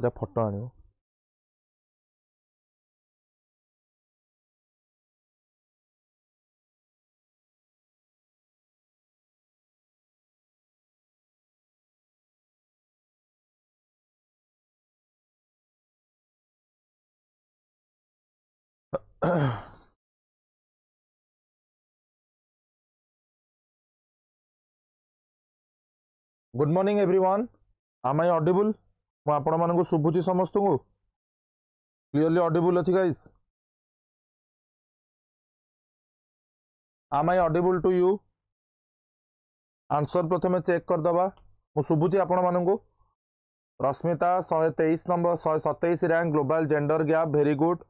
ସେଟା ଫଟୋ ଆଣିବ good morning everyone am i audible ମୁଁ ଆପଣମାନଙ୍କୁ ଶୁଭୁଛି ସମସ୍ତଙ୍କୁ କ୍ଲିଅରଲି ଅଡିବୁଲ୍ ଅଛି guys am I audible to you answer ପ୍ରଥମେ ଚେକ୍ କରିଦେବା ମୁଁ ଶୁଭୁଛି ଆପଣମାନଙ୍କୁ ରଶ୍ମିତା ଶହେ ତେଇଶ ନମ୍ବର ଶହେ ସତେଇଶ rank global gender gap very good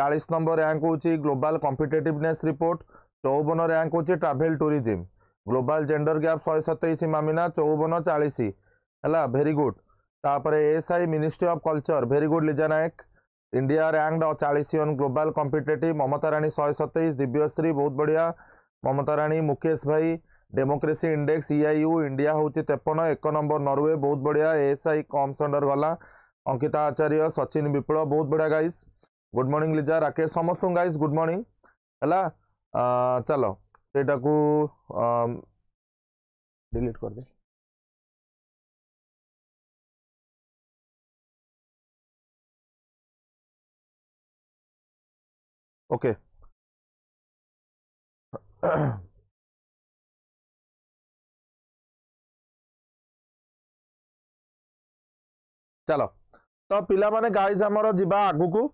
ଚାଳିଶ ନମ୍ବର ରାଙ୍କ ହେଉଛି ଗ୍ଲୋବାଲ୍ କମ୍ପିଟେଟିଭନେସ୍ ରିପୋର୍ଟ ଚଉବନ ରାଙ୍କ ହେଉଛି travel tourism global gender gap ଶହେ ସତେଇଶ ମାମିନା ଚଉବନ ଚାଳିଶ ହେଲା ଭେରି ଗୁଡ଼୍ তারপরে ASI ministry of culture very good Liza Nayak India ranked चालीसी on global competitive Mamata Rani शहे सतैश दिव्यश्री बहुत बढ़िया ममता रानी मुकेश भाई डेमोक्रेसी इंडेक्स ईआईयू इंडिया हूँ तेपन एक नंबर नरवे बहुत बढ़िया एएसआई कम्स अंडर गला अंकिता आचार्य सचिन विपुल बहुत बढ़िया guys good morning Liza Rakesh समस्त गाइस गुड मॉर्निंग है चलो सेटा को डिलीट कर दे okay चलो तो पिला माने गाइस हमरो जिबा आगु को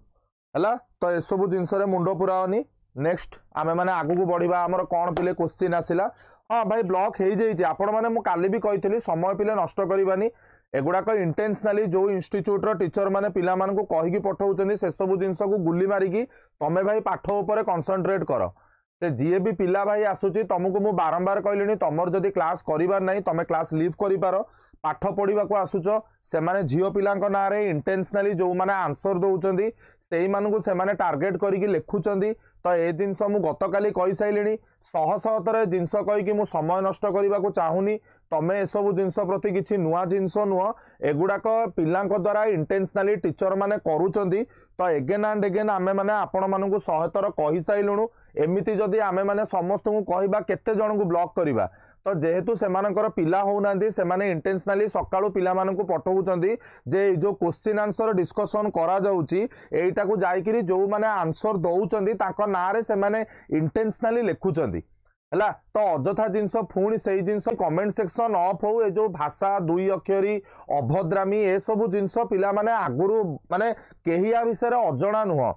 हला तो ए सब जिंस रे मुंडो पुरावनी नेक्स्ट आमे माने आगु को बडीबा हमरो कोन पिले क्वेश्चन आसीला हां भाई ब्लॉक हे जई जे आपण माने मु काली भी कहितली समय पिले नष्ट करिवानी ଏଗୁଡ଼ାକ ଇଣ୍ଟେନ୍ସନାଲି ଯେଉଁ ଇନଷ୍ଟିଚ୍ୟୁଟ୍ର ଟିଚରମାନେ ପିଲାମାନଙ୍କୁ କହିକି ପଠାଉଛନ୍ତି ସେସବୁ ଜିନିଷକୁ ଗୁଲି ମାରିକି ତମେ ଭାଇ ପାଠ ଉପରେ କନସନ୍ଟ୍ରେଟ୍ କର ସେ ଯିଏ ବି ପିଲା ଭାଇ ଆସୁଛି ତମକୁ ମୁଁ ବାରମ୍ବାର କହିଲିଣି ତମର ଯଦି କ୍ଲାସ୍ କରିବାର ନାହିଁ ତମେ କ୍ଲାସ୍ ଲିଭ୍ କରିପାର ପାଠ ପଢ଼ିବାକୁ ଆସୁଛ ସେମାନେ ଝିଅ ପିଲାଙ୍କ ନାଁରେ ଇଣ୍ଟେନ୍ସନାଲି ଯେଉଁମାନେ ଆନ୍ସର ଦେଉଛନ୍ତି ସେଇମାନଙ୍କୁ ସେମାନେ ଟାର୍ଗେଟ୍ କରିକି ଲେଖୁଛନ୍ତି ତ ଏ ଜିନିଷ ମୁଁ ଗତକାଲି କହିସାରିଲିଣି ଶହ ଶହଥର ଏ ଜିନିଷ କହିକି ମୁଁ ସମୟ ନଷ୍ଟ କରିବାକୁ ଚାହୁଁନି ତମେ ଏସବୁ ଜିନିଷ ପ୍ରତି କିଛି ନୂଆ ଜିନିଷ ନୁହଁ ଏଗୁଡ଼ାକ ପିଲାଙ୍କ ଦ୍ୱାରା ଇଣ୍ଟେନ୍ସନାଲି ଟିଚରମାନେ କରୁଛନ୍ତି ତ ଏଗେନ୍ ଆଣ୍ଡ ଏଗେନ୍ ଆମେମାନେ ଆପଣମାନଙ୍କୁ ଶହେଥର କହିସାରିଲୁଣୁ ଏମିତି ଯଦି ଆମେମାନେ ସମସ୍ତଙ୍କୁ କହିବା କେତେ ଜଣଙ୍କୁ ବ୍ଲକ୍ କରିବା ତ ଯେହେତୁ ସେମାନଙ୍କର ପିଲା ହେଉନାହାନ୍ତି ସେମାନେ ଇଣ୍ଟେନ୍ସନାଲି ସକାଳୁ ପିଲାମାନଙ୍କୁ ପଠଉଛନ୍ତି ଯେ ଯେଉଁ କୋଶ୍ଚିନ୍ ଆନ୍ସର ଡିସ୍କସନ୍ କରାଯାଉଛି ଏଇଟାକୁ ଯାଇକିରି ଯେଉଁମାନେ ଆନ୍ସର ଦେଉଛନ୍ତି ତାଙ୍କ ନାଁରେ ସେମାନେ ଇଣ୍ଟେନ୍ସନାଲି ଲେଖୁଛନ୍ତି ହେଲା ତ ଅଯଥା ଜିନିଷ ପୁଣି ସେଇ ଜିନିଷ କମେଣ୍ଟ ସେକ୍ସନ୍ ଅଫ୍ ହଉ ଏ ଯେଉଁ ଭାଷା ଦୁଇ ଅକ୍ଷରୀ ଅଭଦ୍ରାମୀ ଏସବୁ ଜିନିଷ ପିଲାମାନେ ଆଗରୁ ମାନେ କେହି ଆ ବିଷୟରେ ଅଜଣା ନୁହଁ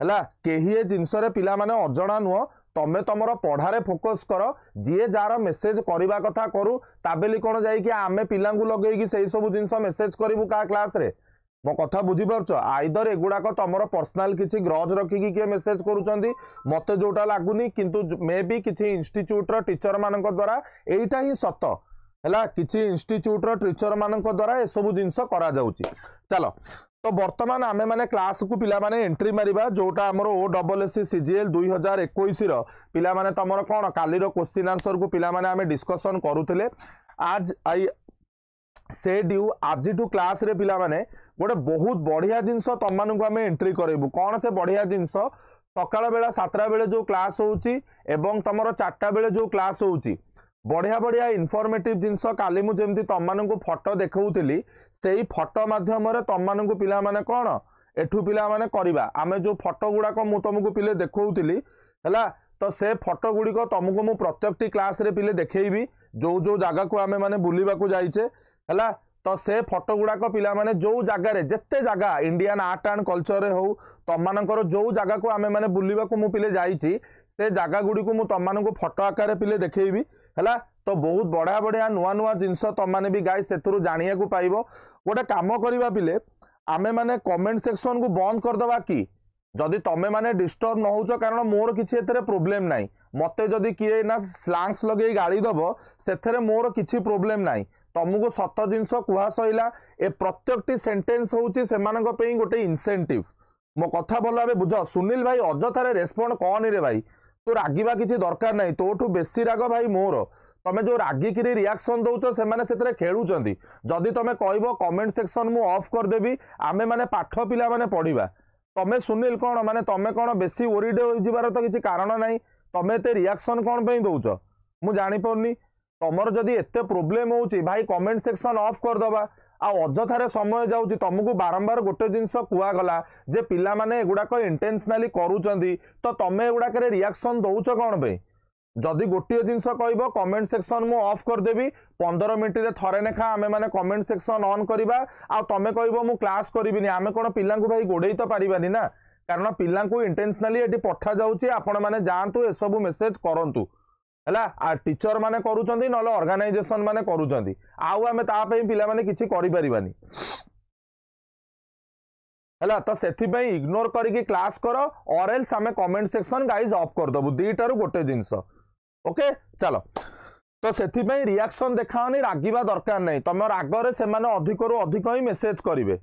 ହେଲା କେହି ଏ ଜିନିଷରେ ପିଲାମାନେ ଅଜଣା ନୁହଁ ତମେ ତମର ପଢ଼ାରେ ଫୋକସ୍ କର ଯିଏ ଯାହାର ମେସେଜ୍ କରିବା କଥା କରୁ ତା ବୋଲି କ'ଣ ଯାଇକି ଆମେ ପିଲାଙ୍କୁ ଲଗେଇକି ସେଇସବୁ ଜିନିଷ ମେସେଜ୍ କରିବୁ କାହା କ୍ଲାସ୍ରେ ମୋ କଥା ବୁଝିପାରୁଛ ଆଇଦର ଏଗୁଡ଼ାକ ତମର ପର୍ସନାଲ୍ କିଛି ଗ୍ରଜ ରଖିକି କିଏ ମେସେଜ୍ କରୁଛନ୍ତି ମୋତେ ଯେଉଁଟା ଲାଗୁନି କିନ୍ତୁ ମେ ବି କିଛି ଇନଷ୍ଟିଚ୍ୟୁଟ୍ର ଟିଚରମାନଙ୍କ ଦ୍ୱାରା ଏଇଟା ହିଁ ସତ ହେଲା କିଛି ଇନଷ୍ଟିଚ୍ୟୁଟ୍ର ଟିଚରମାନଙ୍କ ଦ୍ୱାରା ଏସବୁ ଜିନିଷ କରାଯାଉଛି ଚାଲ ତ ବର୍ତ୍ତମାନ ଆମେମାନେ କ୍ଲାସ୍କୁ ପିଲାମାନେ ଏଣ୍ଟ୍ରି ମାରିବା ଯେଉଁଟା ଆମର O double S C C G L ଦୁଇ ହଜାର ଏକୋଇଶର ପିଲାମାନେ ତୁମର କ'ଣ କାଲିର କୋଶ୍ଚିନ୍ ଆନ୍ସର୍କୁ ପିଲାମାନେ ଆମେ ଡିସ୍କସନ୍ କରୁଥିଲେ ଆଜ୍ ଆଇ ସେଟ୍ ୟୁ ଆଜିଠୁ କ୍ଲାସ୍ରେ ପିଲାମାନେ ଗୋଟେ ବହୁତ ବଢ଼ିଆ ଜିନିଷ ତୁମମାନଙ୍କୁ ଆମେ ଏଣ୍ଟ୍ରି କରେଇବୁ କ'ଣ ସେ ବଢ଼ିଆ ଜିନିଷ ସକାଳ ବେଳା ସାତଟା ବେଳେ ଯେଉଁ କ୍ଲାସ୍ ହେଉଛି ଏବଂ ତୁମର ଚାରିଟା ବେଳେ ଯେଉଁ କ୍ଲାସ୍ ହେଉଛି ବଢ଼ିଆ ବଢ଼ିଆ ଇନଫର୍ମେଟିଭ୍ ଜିନିଷ କାଲି ମୁଁ ଯେମିତି ତମମାନଙ୍କୁ ଫଟୋ ଦେଖାଉଥିଲି ସେଇ ଫଟୋ ମାଧ୍ୟମରେ ତମମାନଙ୍କୁ ପିଲାମାନେ କ'ଣ ଏଠୁ ପିଲାମାନେ କରିବା ଆମେ ଯେଉଁ ଫଟୋ ଗୁଡ଼ାକ ମୁଁ ତମକୁ ପିଲେ ଦେଖାଉଥିଲି ହେଲା ତ ସେ ଫଟୋ ଗୁଡ଼ିକ ତମକୁ ମୁଁ ପ୍ରତ୍ୟେକଟି କ୍ଲାସ୍ରେ ପିଲେ ଦେଖେଇବି ଯେଉଁ ଯେଉଁ ଜାଗାକୁ ଆମେମାନେ ବୁଲିବାକୁ ଯାଇଛେ ହେଲା ତ ସେ ଫଟୋ ଗୁଡ଼ାକ ପିଲାମାନେ ଯେଉଁ ଜାଗାରେ ଯେତେ ଜାଗା ଇଣ୍ଡିଆନ୍ ଆର୍ଟ ଆଣ୍ଡ କଲଚରରେ ହେଉ ତମମାନଙ୍କର ଯେଉଁ ଜାଗାକୁ ଆମେମାନେ ବୁଲିବାକୁ ମୁଁ ପିଲେ ଯାଇଛି ସେ ଜାଗା ଗୁଡ଼ିକୁ ମୁଁ ତମମାନଙ୍କୁ ଫଟୋ ଆକାରରେ ପିଲେ ଦେଖେଇବି ହେଲା ତ ବହୁତ ବଢ଼ିଆ ବଢ଼ିଆ ନୂଆ ନୂଆ ଜିନିଷ ତୁମମାନେ ବି ଗାଈ ସେଥିରୁ ଜାଣିବାକୁ ପାଇବ ଗୋଟେ କାମ କରିବା ପିଲେ ଆମେମାନେ କମେଣ୍ଟ ସେକ୍ସନକୁ ବନ୍ଦ କରିଦେବା କି ଯଦି ତୁମେମାନେ ଡିଷ୍ଟର୍ବ ନ ହେଉଛ କାରଣ ମୋର କିଛି ଏଥିରେ ପ୍ରୋବ୍ଲେମ୍ ନାହିଁ ମୋତେ ଯଦି କିଏ ଏଇନା ସ୍ଲାଙ୍ଗସ୍ ଲଗେଇ ଗାଳି ଦେବ ସେଥିରେ ମୋର କିଛି ପ୍ରୋବ୍ଲେମ୍ ନାହିଁ ତୁମକୁ ସତ ଜିନିଷ କୁହା ସରିଲା ଏ ପ୍ରତ୍ୟେକଟି ସେଣ୍ଟେନ୍ସ ହେଉଛି ସେମାନଙ୍କ ପାଇଁ ଗୋଟେ ଇନସେଣ୍ଟିଭ୍ ମୋ କଥା ଭଲ ଭାବେ ବୁଝ ସୁନୀଲ ଭାଇ ଅଯଥାରେ ରେସ୍ପଣ୍ଡ କହନି ଭାଇ ତୁ ରାଗିବା କିଛି ଦରକାର ନାହିଁ ତୋଠୁ ବେଶୀ ରାଗ ଭାଇ ମୋର ତମେ ଯେଉଁ ରାଗିକିରି ରିଆକ୍ସନ୍ ଦେଉଛ ସେମାନେ ସେଥିରେ ଖେଳୁଛନ୍ତି ଯଦି ତମେ କହିବ କମେଣ୍ଟ ସେକ୍ସନ୍ ମୁଁ ଅଫ୍ କରିଦେବି ଆମେମାନେ ପାଠ ପିଲାମାନେ ପଢ଼ିବା ତମେ ସୁନିଲ କ'ଣ ମାନେ ତମେ କ'ଣ ବେଶୀ ଓରିଡ଼େ ହୋଇଯିବାର ତ କିଛି କାରଣ ନାହିଁ ତମେ ଏତେ ରିଆକ୍ସନ୍ କ'ଣ ପାଇଁ ଦେଉଛ ମୁଁ ଜାଣିପାରୁନି ତମର ଯଦି ଏତେ ପ୍ରୋବ୍ଲେମ୍ ହେଉଛି ଭାଇ କମେଣ୍ଟ ସେକ୍ସନ୍ ଅଫ୍ କରିଦେବା ଆଉ ଅଯଥାରେ ସମୟ ଯାଉଛି ତୁମକୁ ବାରମ୍ବାର ଗୋଟେ ଜିନିଷ କୁହାଗଲା ଯେ ପିଲାମାନେ ଏଗୁଡ଼ାକ ଇଣ୍ଟେନସନାଲି କରୁଛନ୍ତି ତ ତୁମେ ଏଗୁଡ଼ାକରେ ରିଆକ୍ସନ୍ ଦେଉଛ କ'ଣ ପାଇଁ ଯଦି ଗୋଟିଏ ଜିନିଷ କହିବ କମେଣ୍ଟ ସେକ୍ସନ୍ ମୁଁ ଅଫ୍ କରିଦେବି ପନ୍ଦର ମିନିଟ୍ରେ ଥରେ ନେଖା ଆମେମାନେ କମେଣ୍ଟ ସେକ୍ସନ୍ ଅନ୍ କରିବା ଆଉ ତୁମେ କହିବ ମୁଁ କ୍ଲାସ୍ କରିବିନି ଆମେ କ'ଣ ପିଲାଙ୍କୁ ଭାଇ ଗୋଡ଼େଇ ତ ପାରିବାନି ନା କାରଣ ପିଲାଙ୍କୁ ଇଣ୍ଟେନସନାଲି ଏଠି ପଠାଯାଉଛି ଆପଣମାନେ ଯାଆନ୍ତୁ ଏସବୁ ମେସେଜ୍ କରନ୍ତୁ ହେଲା ଟିଚର ମାନେ କରୁଛନ୍ତି ନହେଲେ ଅର୍ଗାନାଇଜେସନ ମାନେ କରୁଛନ୍ତି ଆଉ ଆମେ ତା ପାଇଁ ପିଲାମାନେ କିଛି କରିପାରିବାନି ହେଲା ତ ସେଥିପାଇଁ ଇଗ୍ନୋର କରିକି କ୍ଲାସ୍ କର ଅରେଲ୍ସ ଆମେ କମେଣ୍ଟ ସେକ୍ସନ ଗାଇଜ୍ ଅଫ୍ କରିଦେବୁ ଦୁଇଟାରୁ ଗୋଟେ ଜିନିଷ ଓକେ ଚାଲ ତ ସେଥିପାଇଁ ରିଆକ୍ସନ୍ ଦେଖାଅନି ରାଗିବା ଦରକାର ନାହିଁ ତମ ରାଗରେ ସେମାନେ ଅଧିକରୁ ଅଧିକ ହିଁ ମେସେଜ କରିବେ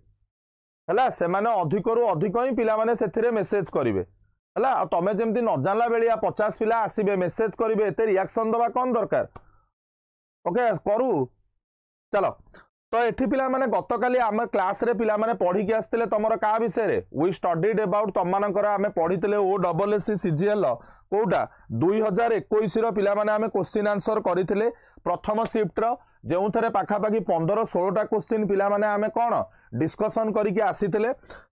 ହେଲା ସେମାନେ ଅଧିକରୁ ଅଧିକ ହିଁ ପିଲାମାନେ ସେଥିରେ ମେସେଜ କରିବେ ହେଲା ଆଉ ତୁମେ ଯେମିତି ନ ଜାଣିଲା ବେଳିଆ ପଚାଶ ପିଲା ଆସିବେ ମେସେଜ କରିବେ ଏତେ ରିଆକ୍ସନ ଦେବା କ'ଣ ଦରକାର ଓକେ କରୁ ଚାଲ ତ ଏଠି ପିଲାମାନେ ଗତକାଲି ଆମ କ୍ଲାସ୍ରେ ପିଲାମାନେ ପଢ଼ିକି ଆସିଥିଲେ ତୁମର କାହା ବିଷୟରେ ୱି ଷ୍ଟଡିଡ୍ ଏବାଉଟ୍ ତୁମମାନଙ୍କର ଆମେ ପଢ଼ିଥିଲେ O double S C C G L କେଉଁଟା ଦୁଇ ହଜାର ଏକୋଇଶର ପିଲାମାନେ ଆମେ କୋଶ୍ଚିନ୍ ଆନ୍ସର୍ କରିଥିଲେ ପ୍ରଥମ ସିଫ୍ଟର ଯେଉଁଥିରେ ପାଖାପାଖି ପନ୍ଦର ଷୋହଳଟା କୋଶ୍ଚିନ୍ ପିଲାମାନେ ଆମେ କ'ଣ ডিসকশন করিকি আসিলে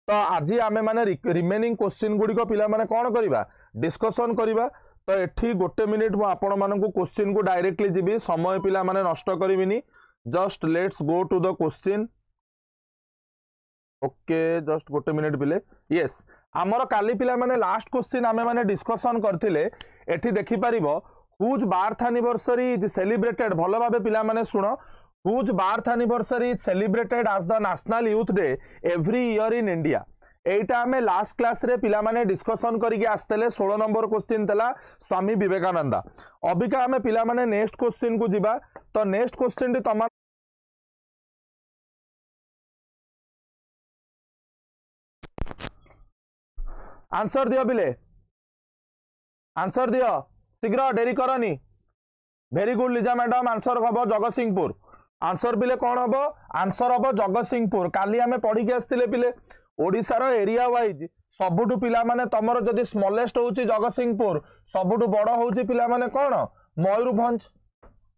তো আজি আমি মানে রিমেনিং কোশ্চিন গুড়ি পিলামানে কন করিবা ডিসকশন করিবা তো এটি গোটে মিনিট মু আপন মানকু কোশ্চিন কো ডাইরেক্টলি জিবি সময় পিলামানে নষ্ট করিবিনি just let's go to the question okay just গোটে মিনিট বিলে ইয়েস আমার কালি পিলামানে লাস্ট কোশ্চিন আমি মানে ডিসকশন করিলে এটি দেখি পারিব whose birth anniversary is celebrated ভালোভাবে পিলামানে শুনো হুজ বার্থ anniversary সেলিব্রেটেড আজ as national youth day every year in India এইটা আমি লাস্ট ক্লাসে পিলামানে ডিসকসন করিকি আসলে ষোল নম্বর কোশ্চিন লা স্বামী বিবেকানন্দ অবিকা আমি পিলামানে নেক্সট কোশ্চিন কু যা তো নেক্সট কোশ্চিনটি তোমার আনসর দিও বিলে আনসর দিও শীঘ্র ডেরি করনি very good Liza madam answer হব জগৎসিংপুর आंसर बिले कौन हम आंसर हम जगत सिंहपुर का आम पढ़ी आसते पिले ओडार एरिया वाइज सबुठ पाने तुमर जब स्मलेट हूँ जगत सिंहपुर सबुठ बड़ हूँ पाने कौन मयूरभ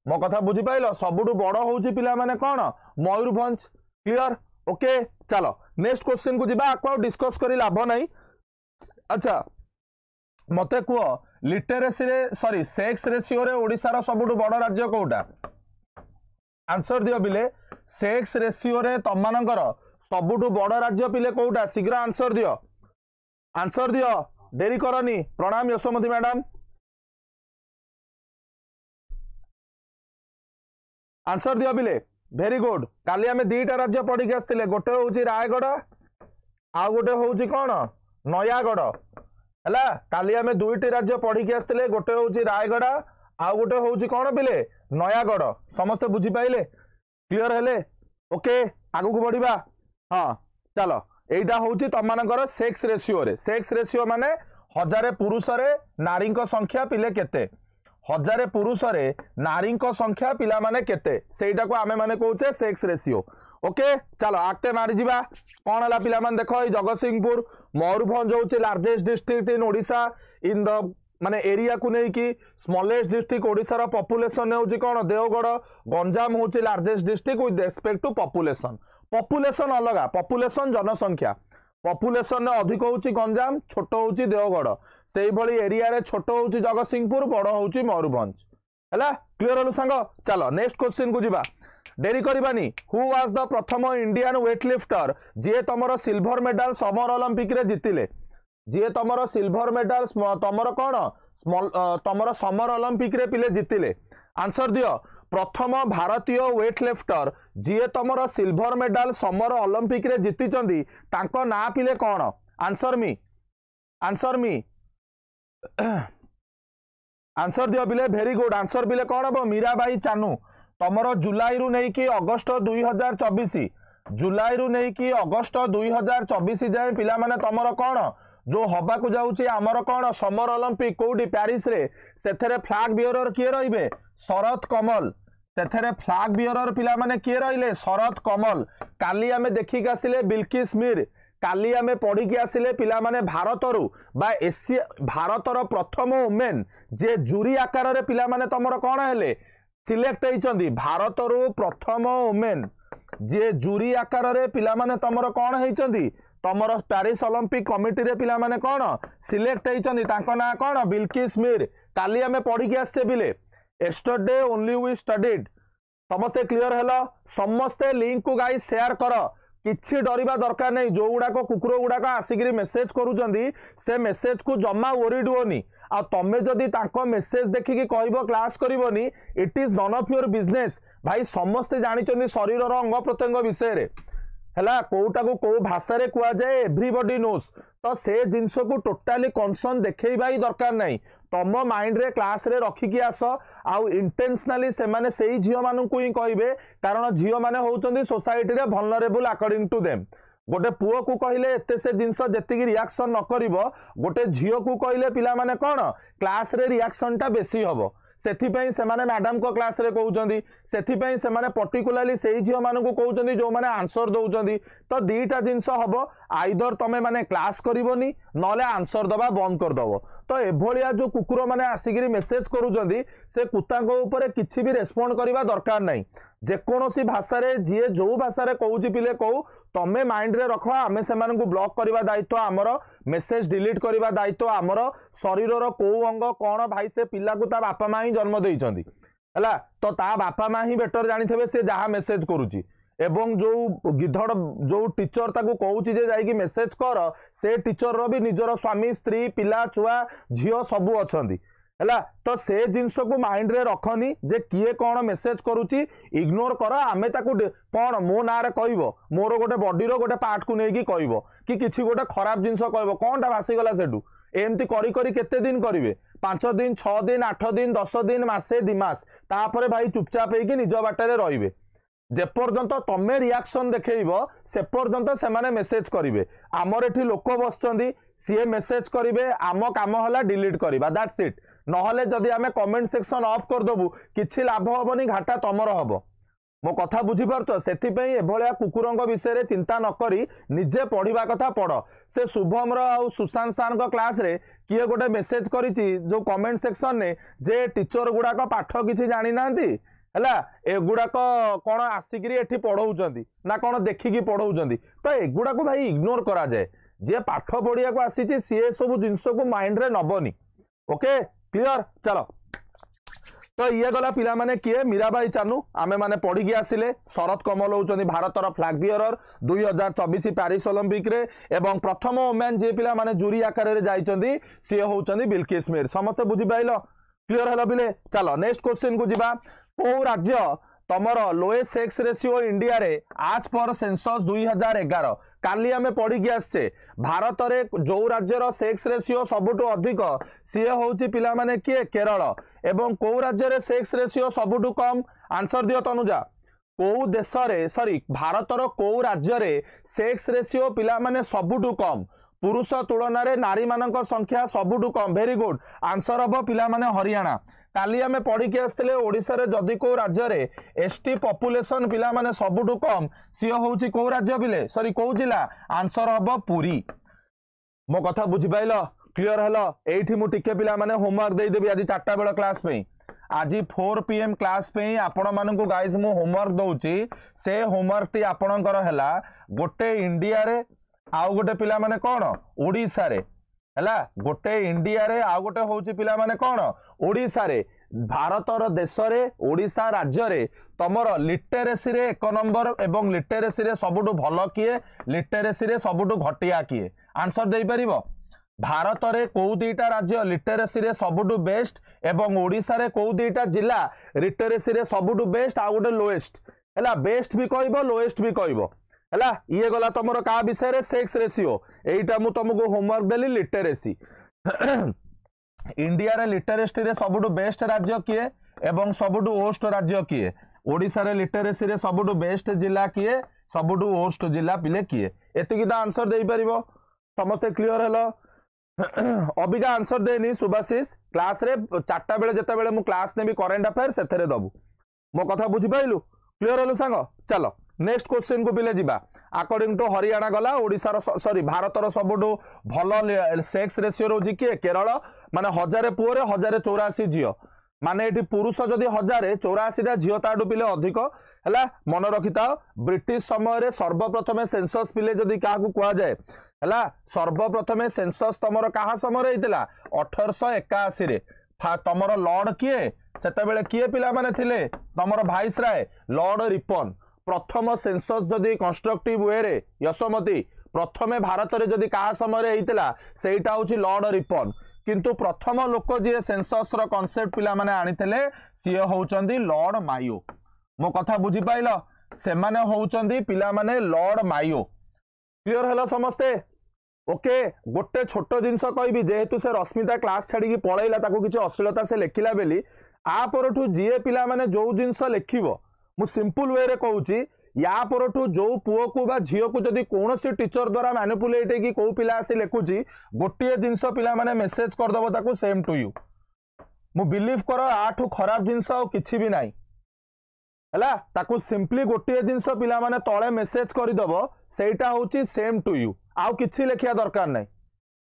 मो कथा बुझिपाल सबुठ बड़ हूँ पाने कौन मयूरभ क्लीयर ओके चल नेक्स्ट क्वेश्चन को जी आपको डिस्कस कर लाभ ना अच्छा मत कह लिटेरेसी सरी सेक्स रेसीओ सबुठ बड़ राज्य कौटा ଆନ୍ସର ଦିଅ ପିଲେ ସେକ୍ସ ରେସିଓରେ ତମମାନଙ୍କର ସବୁଠୁ ବଡ଼ ରାଜ୍ୟ ପିଲେ କେଉଁଟା ଶୀଘ୍ର ଆନ୍ସର ଦିଅ ଆନ୍ସର ଦିଅ ଡେରି କରନି ପ୍ରଣାମ ଯଶୋମତୀ ମ୍ୟାଡ଼ାମ ଆନ୍ସର ଦିଅ ପିଲେ ଭେରି ଗୁଡ୍ କାଲି ଆମେ ଦୁଇଟା ରାଜ୍ୟ ପଢ଼ିକି ଆସିଥିଲେ ଗୋଟେ ହେଉଛି ରାୟଗଡ଼ ଆଉ ଗୋଟେ ହେଉଛି କ'ଣ ନୟାଗଡ଼ ହେଲା କାଲି ଆମେ ଦୁଇଟି ରାଜ୍ୟ ପଢ଼ିକି ଆସିଥିଲେ ଗୋଟେ ହେଉଛି ରାୟଗଡ଼ା ଆଉ ଗୋଟେ ହେଉଛି କ'ଣ ପିଲେ নয়াগড় সমস্ত বুঝিপাইলে ক্লিয়র হলে ওকে আগুক বড়া হ্যাঁ চাল এইটা হচ্ছে তোমার সেক্স রেসিওরে সেক্স রেসিও মানে হজারে পুরুষরে নারী সংখ্যা পিলে কেতে হজারে পুরুষরে নারী সংখ্যা পিলা মানে কেতে সেইটা আমি মানে কৌছে সেক্স রেসিও ওকে চাল আগতে মারি যা কম হল পিলা দেখ এই জগৎসিংপুর ময়ূরভঞ্জ হচ্ছে largest district in Odisha in the ମାନେ ଏରିଆକୁ ନେଇକି ସ୍ମଲେଷ୍ଟ ଡିଷ୍ଟ୍ରିକ୍ଟ ଓଡ଼ିଶାର ପପୁଲେସନ୍ ହେଉଛି କ'ଣ ଦେଓଗଡ଼ ଗଞ୍ଜାମ ହେଉଛି largest district with respect to population population ଅଲଗା ପପୁଲେସନ୍ ଜନସଂଖ୍ୟା ପପୁଲେସନରେ ଅଧିକ ହେଉଛି ଗଞ୍ଜାମ ଛୋଟ ହେଉଛି ଦେଓଗଡ଼ ସେଇଭଳି ଏରିଆରେ ଛୋଟ ହେଉଛି ଜଗତସିଂହପୁର ବଡ଼ ହେଉଛି ମୟୂରଭଞ୍ଜ ହେଲା କ୍ଲିଅର ହେଲୁ ସାଙ୍ଗ ଚାଲ ନେକ୍ସଟ କ୍ୱେଶ୍ଚିନ୍କୁ ଯିବା ଡେରି କରିବାନି ହୁ ୱାଜ୍ ଦ ପ୍ରଥମ ଇଣ୍ଡିଆନ୍ ୱେଟ୍ ଲିଫ୍ଟର ଯିଏ ତମର ସିଲଭର ମେଡାଲ ସମର ଅଲିମ୍ପିକରେ ଜିତିଲେ ଯିଏ ତମର ସିଲଭର ମେଡାଲ ତମର କ'ଣ ତମର ସମର ଅଲମ୍ପିକରେ ପିଲେ ଜିତିଲେ ଆନ୍ସର ଦିଅ ପ୍ରଥମ ଭାରତୀୟ ୱେଟ୍ ଲିଫ୍ଟର ଯିଏ ତମର ସିଲଭର ମେଡାଲ ସମର ଅଲମ୍ପିକରେ ଜିତିଛନ୍ତି ତାଙ୍କ ନାଁ ପିଲେ କ'ଣ ଆନ୍ସର ମି ଆନ୍ସର ମି ଆନ୍ସର ଦିଅ ପିଲେ ଭେରି ଗୁଡ୍ ଆନ୍ସର ପିଲେ କ'ଣ ହେବ ମୀରାବାଇ ଚାନୁ ତମର ଜୁଲାଇରୁ ନେଇକି ଅଗଷ୍ଟ ଦୁଇ ହଜାର ଚବିଶ ଜୁଲାଇରୁ ନେଇକି ଅଗଷ୍ଟ ଦୁଇ ହଜାର ଚବିଶ ଯାଏଁ ପିଲାମାନେ ତମର କ'ଣ जो हवाकू जामर कौन समर ओलंपिक कौटी प्यारिस फ्लाग ब्यूरोर किए रे शरद कमल से फ्लाग ब्यूरोर पे किए रे शरद कमल काली आम देखिक आसिले बिल्किस मीर কালি আমি পড়িকি আসলে পিলামানে ভারতরু বা এসিয়া ভারতর প্রথম ওমেন যে জুরি আকারে পিলামানে তোমার কোণ হলে সিলেক্ট হয়েছেন ভারতরু প্রথম ওমেন যে জুরি আকারে পিলামানে তোমার কোণ হয়েছেন ତମର ପ୍ୟାରିସ୍ ଅଲମ୍ପିକ୍ କମିଟିରେ ପିଲାମାନେ କ'ଣ ସିଲେକ୍ଟ ହେଇଛନ୍ତି ତାଙ୍କ ନାଁ କ'ଣ ବିଲକିସ୍ ମିର୍ କାଲି ଆମେ ପଢ଼ିକି ଆସିଛେ ବିଲେ ଏଷ୍ଟରଡେ ଓନ୍ଲି ୱି ଷ୍ଟଡିଡ୍ ସମସ୍ତେ କ୍ଲିଅର ହେଲ ସମସ୍ତେ ଲିଙ୍କକୁ ଗାଇ ସେୟାର କର କିଛି ଡରିବା ଦରକାର ନାହିଁ ଯେଉଁ ଗୁଡ଼ାକ କୁକୁର ଗୁଡ଼ାକ ଆସିକିରି ମେସେଜ କରୁଛନ୍ତି ସେ ମେସେଜକୁ ଜମା ଓରିଡ୍ ହୁଅନି ଆଉ ତମେ ଯଦି ତାଙ୍କ ମେସେଜ ଦେଖିକି କହିବ କ୍ଲାସ୍ କରିବନି it is none of your business ଭାଇ ସମସ୍ତେ ଜାଣିଛନ୍ତି ଶରୀରର ଅଙ୍ଗ ପ୍ରତ୍ୟଙ୍ଗ ବିଷୟରେ ହେଲା କୋଉଟାକୁ କୋଉ ଭାଷାରେ କୁହାଯାଏ ଏଭ୍ରିବଡି ନୋସ୍ ତ ସେ ଜିନିଷକୁ ଟୋଟାଲି କନସର୍ନ ଦେଖେଇବା ହିଁ ଦରକାର ନାହିଁ ତମ ମାଇଣ୍ଡରେ କ୍ଲାସ୍ରେ ରଖିକି ଆସ ଆଉ ଇଣ୍ଟେନ୍ସନାଲି ସେମାନେ ସେଇ ଝିଅମାନଙ୍କୁ ହିଁ କହିବେ କାରଣ ଝିଅମାନେ ହେଉଛନ୍ତି ସୋସାଇଟିରେ ଭଲରେବୁଲ୍ ଆକର୍ଡିଂ ଟୁ ଦେମ୍ ଗୋଟେ ପୁଅକୁ କହିଲେ ଏତେ ସେ ଜିନିଷ ଯେତିକି ରିଆକ୍ସନ୍ ନ କରିବ ଗୋଟେ ଝିଅକୁ କହିଲେ ପିଲାମାନେ କ'ଣ କ୍ଲାସ୍ରେ ରିଆକ୍ସନ୍ଟା ବେଶୀ ହେବ ସେଥିପାଇଁ ସେମାନେ ମ୍ୟାଡ଼ାମଙ୍କ କ୍ଲାସ୍ରେ କହୁଛନ୍ତି ସେଥିପାଇଁ ସେମାନେ ପର୍ଟିକୁଲାରଲି ସେଇ ଝିଅମାନଙ୍କୁ କହୁଛନ୍ତି ଯେଉଁମାନେ ଆନ୍ସର୍ ଦେଉଛନ୍ତି ତ ଦୁଇଟା ଜିନିଷ ହେବ ଆଇଦର ତୁମେମାନେ କ୍ଲାସ୍ କରିବନି ନହେଲେ ଆନ୍ସର୍ ଦେବା ବନ୍ଦ କରିଦେବ ତ ଏଭଳିଆ ଯେଉଁ କୁକୁରମାନେ ଆସିକିରି ମେସେଜ କରୁଛନ୍ତି ସେ କୁତାଙ୍କ ଉପରେ କିଛି ବି ରେସ୍ପଣ୍ଡ କରିବା ଦରକାର ନାହିଁ ଯେକୌଣସି ଭାଷାରେ ଯିଏ ଯେଉଁ ଭାଷାରେ କହୁଛି ପିଲେ କହୁ ତମେ ମାଇଣ୍ଡରେ ରଖ ଆମେ ସେମାନଙ୍କୁ ବ୍ଲକ୍ କରିବା ଦାୟିତ୍ୱ ଆମର ମେସେଜ୍ ଡିଲିଟ୍ କରିବା ଦାୟିତ୍ୱ ଆମର ଶରୀରର କେଉଁ ଅଙ୍ଗ କ'ଣ ଭାଇ ସେ ପିଲାକୁ ତା ବାପା ମାଆ ହିଁ ଜନ୍ମ ଦେଇଛନ୍ତି ହେଲା ତ ତା ବାପା ମାଆ ହିଁ ବେଟର୍ ଜାଣିଥିବେ ସେ ଯାହା ମେସେଜ୍ କରୁଛି এবং ଯେଉଁ ଗିଧଡ଼ ଯେଉଁ ଟିଚର ତାକୁ କହୁଛି ଯେ ଯାଇକି ମେସେଜ କର ସେ ଟିଚରର ବି ନିଜର ସ୍ୱାମୀ ସ୍ତ୍ରୀ ପିଲା ଛୁଆ ଝିଅ ସବୁ ଅଛନ୍ତି ହେଲା ତ ସେ ଜିନିଷକୁ ମାଇଣ୍ଡରେ ରଖନି ଯେ କିଏ କ'ଣ ମେସେଜ କରୁଛି ଇଗ୍ନୋର କର ଆମେ ତାକୁ କ'ଣ ମୋ ନାଁରେ କହିବ ମୋର ଗୋଟେ ବଡିର ଗୋଟେ ପାର୍ଟକୁ ନେଇକି କହିବ କି କିଛି ଗୋଟେ ଖରାପ ଜିନିଷ କହିବ କ'ଣଟା ଭାସିଗଲା ସେଠୁ ଏମିତି କରି କରି କେତେ ଦିନ କରିବେ ପାଞ୍ଚ ଦିନ ଛଅ ଦିନ ଆଠ ଦିନ ଦଶ ଦିନ ମାସେ ଦୁଇ ମାସ ତାପରେ ଭାଇ ଚୁପଚାପ ହେଇକି ନିଜ ବାଟରେ ରହିବେ যেপর্যন্ত তুমি রিয়াকশন দেখব সে পর্যন্ত সে মেসেজ করবে আমার এটি লোক বসছেন সি মেসেজ করবে আম কাম হল ডিলিট করা দ্যাটস ইট নহলে যদি আমি কমেন্ট সেকশন অফ করেদেবু কিছু লাভ হবনি ঘাটা তোমার হব মো কথা বুঝিপারছ সেপাই এভাবে কুকুরঙ্ বিষয়ে চিন্তা নকরি নিজে পড়া কথা পড় সে শুভমর সুশান্ত সারঙ্ ক্লাসে কি গোটে মেসেজ করেছি যে কমেন্ট সেকশনে যে টিচর গুড়াক পাঠ কিছু জাঁ না ହେଲା ଏଗୁଡ଼ାକ କ'ଣ ଆସିକିରି ଏଠି ପଢ଼ଉଛନ୍ତି ନା କ'ଣ ଦେଖିକି ପଢ଼ଉଛନ୍ତି ତ ଏଗୁଡ଼ାକୁ ଭାଇ ଇଗ୍ନୋର କରାଯାଏ ଯିଏ ପାଠ ପଢ଼ିବାକୁ ଆସିଛି ସିଏ ସବୁ ଜିନିଷକୁ ମାଇଣ୍ଡରେ ନେବନି ଓକେ କ୍ଲିଅର ଚାଲ ତ ଇଏ ଗଲା ପିଲାମାନେ କିଏ ମୀରାବାଇ ଚାନୁ ଆମେମାନେ ପଢ଼ିକି ଆସିଲେ ଶରତ କମଲ ହେଉଛନ୍ତି ଭାରତର ଫ୍ଲାଗ୍ ବିୟରର ଦୁଇ ହଜାର ଚବିଶ ପ୍ୟାରିସ୍ ଅଲିମ୍ପିକ୍ରେ ଏବଂ ପ୍ରଥମ ଓମ୍ୟାନ୍ ଯିଏ ପିଲାମାନେ ଜୁରି ଆକାରରେ ଯାଇଛନ୍ତି ସିଏ ହେଉଛନ୍ତି ବିଲକିସ୍ ମିର୍ ସମସ୍ତେ ବୁଝିପାରିଲ କ୍ଲିଅର ହେଲା ବିଲେ ଚାଲ ନେକ୍ସଟ କୋଶ୍ଚିନ୍କୁ ଯିବା କେଉଁ ରାଜ୍ୟ ତମର ଲୋଏଷ୍ଟ ସେକ୍ସ ରେସିଓ ଇଣ୍ଡିଆରେ ଆଜ୍ ପର୍ ସେନ୍ସସ୍ ଦୁଇ ହଜାର ଏଗାର କାଲି ଆମେ ପଢ଼ିକି ଆସିଛେ ଭାରତରେ ଯେଉଁ ରାଜ୍ୟର ସେକ୍ସ ରେସିଓ ସବୁଠୁ ଅଧିକ ସିଏ ହେଉଛି ପିଲାମାନେ କିଏ କେରଳ ଏବଂ କେଉଁ ରାଜ୍ୟରେ ସେକ୍ସ ରେସିଓ ସବୁଠୁ କମ୍ ଆନ୍ସର୍ ଦିଅ ତନୁଜା କେଉଁ ଦେଶରେ ସରି ଭାରତର କେଉଁ ରାଜ୍ୟରେ ସେକ୍ସ ରେସିଓ ପିଲାମାନେ ସବୁଠୁ କମ୍ ପୁରୁଷ ତୁଳନାରେ ନାରୀମାନଙ୍କ ସଂଖ୍ୟା ସବୁଠୁ କମ୍ ଭେରି ଗୁଡ଼ ଆନ୍ସର୍ ହେବ ପିଲାମାନେ ହରିୟାଣା কালি আমি পড়িকি আসলে ওড়শার যদি কেউ রাজ্যের এসটি পপুলেসন পিলা মানে সবুঠু কম সি হচ্ছে কেউ রাজ্য পিলে সরি কেউ জেলা আনসর হব পুরী মো কথা বুঝিপাইল ক্লিয়ার হল এইটি মু টিকে পিলা মানে হোমওয়ার্ক দেইদেবি আজ চারটা বেল ক্লাস পাই আজ ফোর পি এম ক্লাস পাই আপনার গাইজ মু হোমওয়ার্ক দৌছি সে হোমওয়ার্কটি আপনার হল গোটে ইন্ডিয়ারে আউ গোটে পিলা মানে কোণ ওড়শার ହେଲା ଗୋଟେ ଇଣ୍ଡିଆରେ ଆଉ ଗୋଟେ ହଉଛି ପିଲାମାନେ କଣ ଓଡ଼ିଶାରେ ଭାରତର ଦେଶରେ ଓଡ଼ିଶା ରାଜ୍ୟରେ ତମର ଲିଟେରେସିରେ ଏକ ନମ୍ବର ଏବଂ ଲିଟେରେସିରେ ସବୁଠୁ ଭଲ କିଏ ଲିଟେରେସିରେ ସବୁଠୁ ଘଟିଆ କିଏ ଆନ୍ସର ଦେଇପାରିବ ଭାରତରେ କୋଉ ଦୁଇଟା ରାଜ୍ୟ ଲିଟେରେସିରେ ସବୁଠୁ ବେଷ୍ଟ ଏବଂ ଓଡ଼ିଶାରେ କୋଉ ଦୁଇଟା ଜିଲ୍ଲା ଲିଟେରେସିରେ ସବୁଠୁ ବେଷ୍ଟ ଆଉ ଗୋଟେ ଲୋଏଷ୍ଟ ହେଲା ବେଷ୍ଟ ବି କହିବ ଲୋଏଷ୍ଟ ବି କହିବ ହେଲା ଇଏ ଗଲା ତମର କାହା ବିଷୟରେ ସେକ୍ସ ରେସିଓ ଏଇଟା ମୁଁ ତମକୁ ହୋମୱାର୍କ ଦେଲି ଲିଟେରେସି ଇଣ୍ଡିଆରେ ଲିଟେରେସିରେ ସବୁଠୁ ବେଷ୍ଟ ରାଜ୍ୟ କିଏ ଏବଂ ସବୁଠୁ ଓଷ୍ଟ ରାଜ୍ୟ କିଏ ଓଡ଼ିଶାରେ ଲିଟେରେସିରେ ସବୁଠୁ ବେଷ୍ଟ ଜିଲ୍ଲା କିଏ ସବୁଠୁ ଓଷ୍ଟ ଜିଲ୍ଲା ପିଲେ କିଏ ଏତିକି ତ ଆନ୍ସର ଦେଇପାରିବ ସମସ୍ତେ କ୍ଲିଅର ହେଲ ଅବିକା ଆନ୍ସର ଦେଇନି ସୁବାଶିଷ କ୍ଲାସରେ ଚାରିଟା ବେଳେ ଯେତେବେଳେ ମୁଁ କ୍ଲାସ ନେବି କରେଣ୍ଟ ଆଫେୟାର ସେଥିରେ ଦେବୁ ମୋ କଥା ବୁଝିପାରିଲୁ କ୍ଲିଅର ହେଲୁ ସାଙ୍ଗ ଚାଲ ନେକ୍ସଟ କୋଶ୍ଚିନ୍ କୁ ପିଲେ ଯିବା ଆକର୍ଡିଂ ଟୁ ହରିୟାଣା ଗଲା ଓଡ଼ିଶାର ସରି ଭାରତର ସବୁଠୁ ଭଲ ସେକ୍ସ ରେସିଓ ରହୁଛି କିଏ କେରଳ ମାନେ ହଜାରେ ପୁଅରେ ହଜାରେ ଚଉରାଅଶୀ ଝିଅ ମାନେ ଏଠି ପୁରୁଷ ଯଦି ହଜାରେ ଚଉରାଅଶୀଟା ଝିଅ ତାଠୁ ପିଲେ ଅଧିକ ହେଲା ମନେ ରଖିଥାଅ ବ୍ରିଟିଶ ସମୟରେ ସର୍ବପ୍ରଥମେ ସେନ୍ସସ୍ ପିଲେ ଯଦି କାହାକୁ କୁହାଯାଏ ହେଲା ସର୍ବପ୍ରଥମେ ସେନ୍ସସ୍ ତମର କାହା ସମୟରେ ହେଇଥିଲା ଅଠରଶହ ଏକାଅଶୀରେ ତମର ଲର୍ଡ କିଏ ସେତେବେଳେ କିଏ ପିଲାମାନେ ଥିଲେ ତମର ଭାଇସ୍ରାଏ ଲର୍ଡ ରିପନ୍ ପ୍ରଥମ ସେନ୍ସସ୍ ଯଦି କନଷ୍ଟ୍ରକ୍ଟିଭ୍ ୱେରେ ଯଶୋମତୀ ପ୍ରଥମେ ଭାରତରେ ଯଦି କାହା ସମୟରେ ହେଇଥିଲା ସେଇଟା ହେଉଛି ଲର୍ଡ ରିପନ୍ କିନ୍ତୁ ପ୍ରଥମ ଲୋକ ଯିଏ ସେନ୍ସସ୍ର କନସେପ୍ଟ ପିଲାମାନେ ଆଣିଥିଲେ ସିଏ ହେଉଛନ୍ତି ଲର୍ଡ ମାୟୋ ମୋ କଥା ବୁଝିପାରିଲ ସେମାନେ ହେଉଛନ୍ତି ପିଲାମାନେ ଲର୍ଡ ମାୟୋ କ୍ଲିଅର ହେଲା ସମସ୍ତେ ଓକେ ଗୋଟେ ଛୋଟ ଜିନିଷ କହିବି ଯେହେତୁ ସେ ରଶ୍ମିତା କ୍ଲାସ୍ ଛାଡ଼ିକି ପଳେଇଲା ତାକୁ କିଛି ଅଶ୍ଳୀଳତା ସେ ଲେଖିଲା ବୋଲି ଆ ପରଠୁ ଯିଏ ପିଲାମାନେ ଯେଉଁ ଜିନିଷ ଲେଖିବ ମୁଁ ସିମ୍ପୁଲ ୱେରେ କହୁଛି ୟା ପରଠୁ ଯେଉଁ ପୁଅକୁ ବା ଝିଅକୁ ଯଦି କୌଣସି ଟିଚର ଦ୍ୱାରା ମାନପୁଲେଟ୍ ହେଇକି କେଉଁ ପିଲା ଆସି ଲେଖୁଛି ଗୋଟିଏ ଜିନିଷ ପିଲାମାନେ ମେସେଜ କରିଦେବ ତାକୁ ସେମ୍ ଟୁ ୟୁ ମୁଁ ବିଲିଭ୍ କର ଆଠୁ ଖରାପ ଜିନିଷ ଆଉ କିଛି ବି ନାହିଁ ହେଲା ତାକୁ ସିମ୍ପଲି ଗୋଟିଏ ଜିନିଷ ପିଲାମାନେ ତଳେ ମେସେଜ କରିଦେବ ସେଇଟା ହେଉଛି ସେମ୍ ଟୁ ୟୁ ଆଉ କିଛି ଲେଖିବା ଦରକାର ନାହିଁ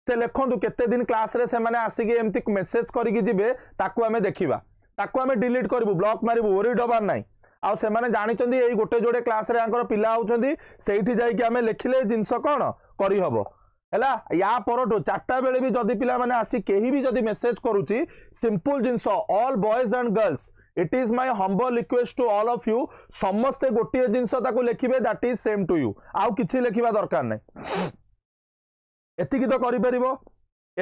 ସେ ଲେଖନ୍ତୁ କେତେ ଦିନ କ୍ଲାସ୍ରେ ସେମାନେ ଆସିକି ଏମିତି ମେସେଜ କରିକି ଯିବେ ତାକୁ ଆମେ ଦେଖିବା ତାକୁ ଆମେ ଡିଲିଟ୍ କରିବୁ ବ୍ଲକ୍ ମାରିବୁ ଓରି ଡବାର ନାହିଁ ଆଉ ସେମାନେ ଜାଣିଛନ୍ତି ଏଇ ଗୋଟେ ଯୋଡ଼େ କ୍ଲାସ୍ରେ ଆଙ୍କର ପିଲା ହେଉଛନ୍ତି ସେଇଠି ଯାଇକି ଆମେ ଲେଖିଲେ ଜିନିଷ କ'ଣ କରିହେବ ହେଲା ୟା ପରଠୁ ଚାରିଟା ବେଳେ ବି ଯଦି ପିଲାମାନେ ଆସି କେହି ବି ଯଦି ମେସେଜ୍ କରୁଛି ସିମ୍ପୁଲ୍ ଜିନିଷ all boys and girls it is my humble request to all of you ସମସ୍ତେ ଗୋଟିଏ ଜିନିଷ ତାକୁ ଲେଖିବେ that is same to you ଆଉ କିଛି ଲେଖିବା ଦରକାର ନାହିଁ ଏତିକି ତ କରିପାରିବ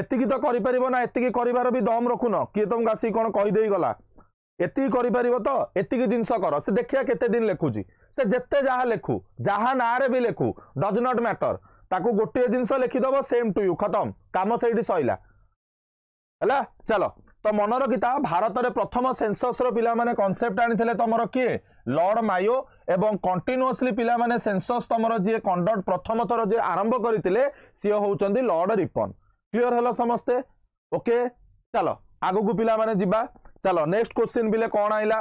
ଏତିକି ତ କରିପାରିବ ନା ଏତିକି କରିବାର ବି ଦମ୍ ରଖୁନ କିଏ ତମକୁ ଆସିକି କ'ଣ କହିଦେଇ ଗଲା ଏତିକି କରିପାରିବ ତ ଏତିକି ଜିନିଷ କର ସେ ଦେଖିବା କେତେ ଦିନ ଲେଖୁଛି ସେ ଯେତେ ଯାହା ଲେଖୁ ଯାହା ନାଁରେ ବି ଲେଖୁ ଡଜ୍ ନଟ୍ ମ୍ୟାଟର ତାକୁ ଗୋଟିଏ ଜିନିଷ ଲେଖିଦେବ ସେମ୍ ଟୁ ୟୁ ଖତମ କାମ ସେଇଠି ସଇଲା ହେଲା ଚାଲ ତ ମନେ ରଖିଥା ଭାରତରେ ପ୍ରଥମ ସେନ୍ସସ୍ର ପିଲାମାନେ କନସେପ୍ଟ ଆଣିଥିଲେ ତମର କିଏ ଲର୍ଡ ମାୟୋ ଏବଂ କଣ୍ଟିନ୍ୟୁଅସଲି ପିଲାମାନେ ସେନ୍ସସ୍ ତମର ଯିଏ କଣ୍ଡକ୍ଟ ପ୍ରଥମ ଥର ଯିଏ ଆରମ୍ଭ କରିଥିଲେ ସିଏ ହେଉଛନ୍ତି ଲର୍ଡ ରିପନ୍ କ୍ଲିଅର ହେଲା ସମସ୍ତେ ଓକେ ଚାଲ ଆଗକୁ ପିଲାମାନେ ଯିବା ଚାଲ ନେକ୍ସଟ କ୍ୱେଶ୍ଚିନ୍ ବିଲେ କ'ଣ ଆଇଲା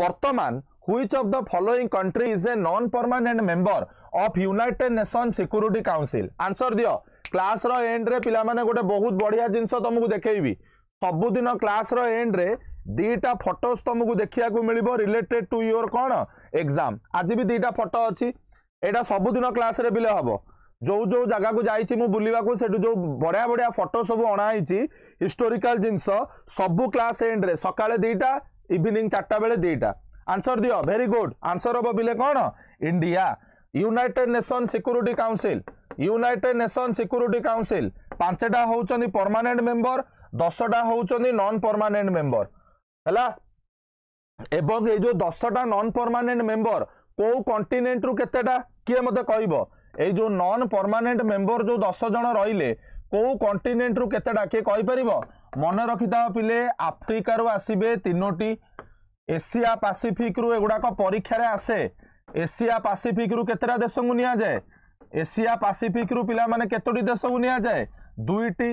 ବର୍ତ୍ତମାନ which of the following country is a non permanent member of United Nation Security Council answer ଦିଅ କ୍ଲାସ୍ର ଏଣ୍ଡରେ ପିଲାମାନେ ଗୋଟେ ବହୁତ ବଢ଼ିଆ ଜିନିଷ ତମକୁ ଦେଖେଇବି ସବୁଦିନ କ୍ଲାସ୍ର ଏଣ୍ଡରେ ଦୁଇଟା ଫଟୋସ୍ ତମକୁ ଦେଖିବାକୁ ମିଳିବ ରିଲେଟେଡ୍ ଟୁ ୟୋର କ'ଣ ଏକ୍ଜାମ୍ ଆଜି ବି ଦୁଇଟା ଫଟୋ ଅଛି ଏଇଟା ସବୁଦିନ କ୍ଲାସ୍ରେ ବିଲେ ହେବ ଯେଉଁ ଯେଉଁ ଜାଗାକୁ ଯାଇଛି ମୁଁ ବୁଲିବାକୁ ସେଠୁ ଯେଉଁ ବଢ଼ିଆ ବଢ଼ିଆ ଫଟୋ ସବୁ ଅଣାହେଇଛି ହିଷ୍ଟୋରିକାଲ ଜିନିଷ ସବୁ କ୍ଲାସ୍ ଏଣ୍ଡରେ ସକାଳେ ଦୁଇଟା ଇଭିନିଂ ଚାରିଟା ବେଳେ ଦୁଇଟା ଆନ୍ସର୍ ଦିଅ ଭେରି ଗୁଡ୍ ଆନ୍ସର୍ ହେବ ବିଲେ କ'ଣ India United Nation Security Council United Nation Security Council ପାଞ୍ଚଟା ହେଉଛନ୍ତି ପରମାନେଣ୍ଟ ମେମ୍ବର ଦଶଟା ହେଉଛନ୍ତି ନନ୍ ପରମାନେଣ୍ଟ ମେମ୍ବର ହେଲା ଏବଂ ଏଇ ଯେଉଁ ଦଶଟା ନନ୍ ପରମାନେଣ୍ଟ ମେମ୍ବର କେଉଁ କଣ୍ଟିନେଣ୍ଟରୁ କେତେଟା କିଏ ମୋତେ କହିବ ଏଇ ଯେଉଁ ନନ୍ ପରମାନେଣ୍ଟ ମେମ୍ବର ଯେଉଁ ଦଶ ଜଣ ରହିଲେ କେଉଁ କଣ୍ଟିନେଣ୍ଟରୁ କେତେଟା କିଏ କହିପାରିବ ମନେ ରଖିଥାଅ ପିଲେ ଆଫ୍ରିକାରୁ ଆସିବେ ତିନୋଟି ଏସିଆ ପାସିଫିକରୁ ଏଗୁଡ଼ାକ ପରୀକ୍ଷାରେ ଆସେ ଏସିଆ ପାସିଫିକରୁ କେତେଟା ଦେଶକୁ ନିଆଯାଏ ଏସିଆ ପାସିଫିକରୁ ପିଲାମାନେ କେତୋଟି ଦେଶକୁ ନିଆଯାଏ ଦୁଇଟି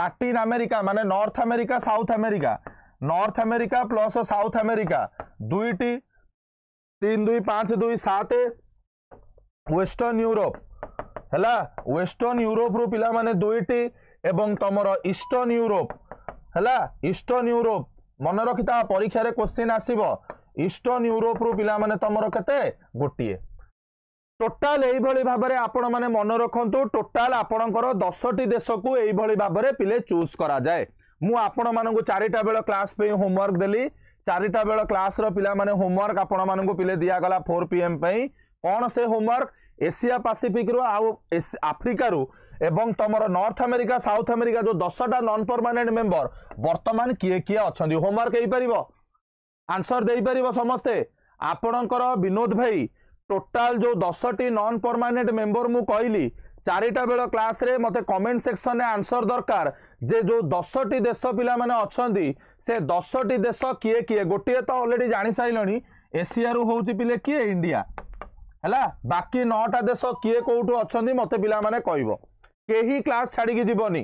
ଲାଟିନ୍ ଆମେରିକା ମାନେ North America South America North America plus South America ଦୁଇଟି তিন দুই পাঁচ দুই সাত ୱେଷ୍ଟର୍ଣ୍ଣ ୟୁରୋପ ହେଲା ୱେଷ୍ଟର୍ଣ୍ଣ ୟୁରୋପରୁ ପିଲାମାନେ ଦୁଇଟି ଏବଂ ତୁମର ଇଷ୍ଟର୍ଣ୍ଣ ୟୁରୋପ ହେଲା ଇଷ୍ଟର୍ଣ୍ଣ ୟୁରୋପ ମନେ ରଖିଥା ପରୀକ୍ଷାରେ କ୍ୱେଶ୍ଚିନ୍ ଆସିବ ଇଷ୍ଟର୍ଣ୍ଣ ୟୁରୋପରୁ ପିଲାମାନେ ତୁମର କେତେ ଗୋଟିଏ ଟୋଟାଲ ଏଇଭଳି ଭାବରେ ଆପଣମାନେ ମନେ ରଖନ୍ତୁ ଟୋଟାଲ ଆପଣଙ୍କର ଦଶଟି ଦେଶକୁ ଏଇଭଳି ଭାବରେ ପିଲେ ଚୁଜ୍ କରାଯାଏ ମୁଁ ଆପଣମାନଙ୍କୁ ଚାରିଟା ବେଳ କ୍ଲାସ୍ ପାଇଁ ହୋମୱାର୍କ ଦେଲି ଚାରିଟା ବେଳ କ୍ଲାସ୍ର ପିଲାମାନେ ହୋମୱାର୍କ ଆପଣମାନଙ୍କୁ ପିଲେ ଦିଆଗଲା ଫୋର୍ ପି ଏମ୍ ପାଇଁ କ'ଣ ସେ ହୋମୱାର୍କ ଏସିଆ ପାସିଫିକରୁ ଆଉ ଆଫ୍ରିକାରୁ এবং তোমার নর্থ আমেরিকা সাউথ আমেরিকা যে দশটা নন পরমানেন্ট মেম্বর বর্তমান কিয়ে কিয়ে অনেক হোমওয়ার্ক হয়েপার আনসর দেইপার সমস্তে আপনার বিনোদ ভাই টোটাল যে দশটি নন পরমানেন্ট মেম্বর মু কইলি চারিটা বেল ক্লাসে মতো কমেন্ট সেকশনে আনসর দরকার যে যে দশটি দেশ পিলা মানে অনেক সে দশটি দেশ কিয়ে কিয়ে গোটিয়ে তো অলরেডি জাঁ সারে এসিয়ারু হচ্ছে পিলে কিয়ে ইন্ডিয়া ହେଲା ବାକି ନଅଟା ଦେଶ କିଏ କେଉଁଠୁ ଅଛନ୍ତି ମୋତେ ପିଲାମାନେ କହିବ କେହି କ୍ଲାସ୍ ଛାଡ଼ିକି ଯିବନି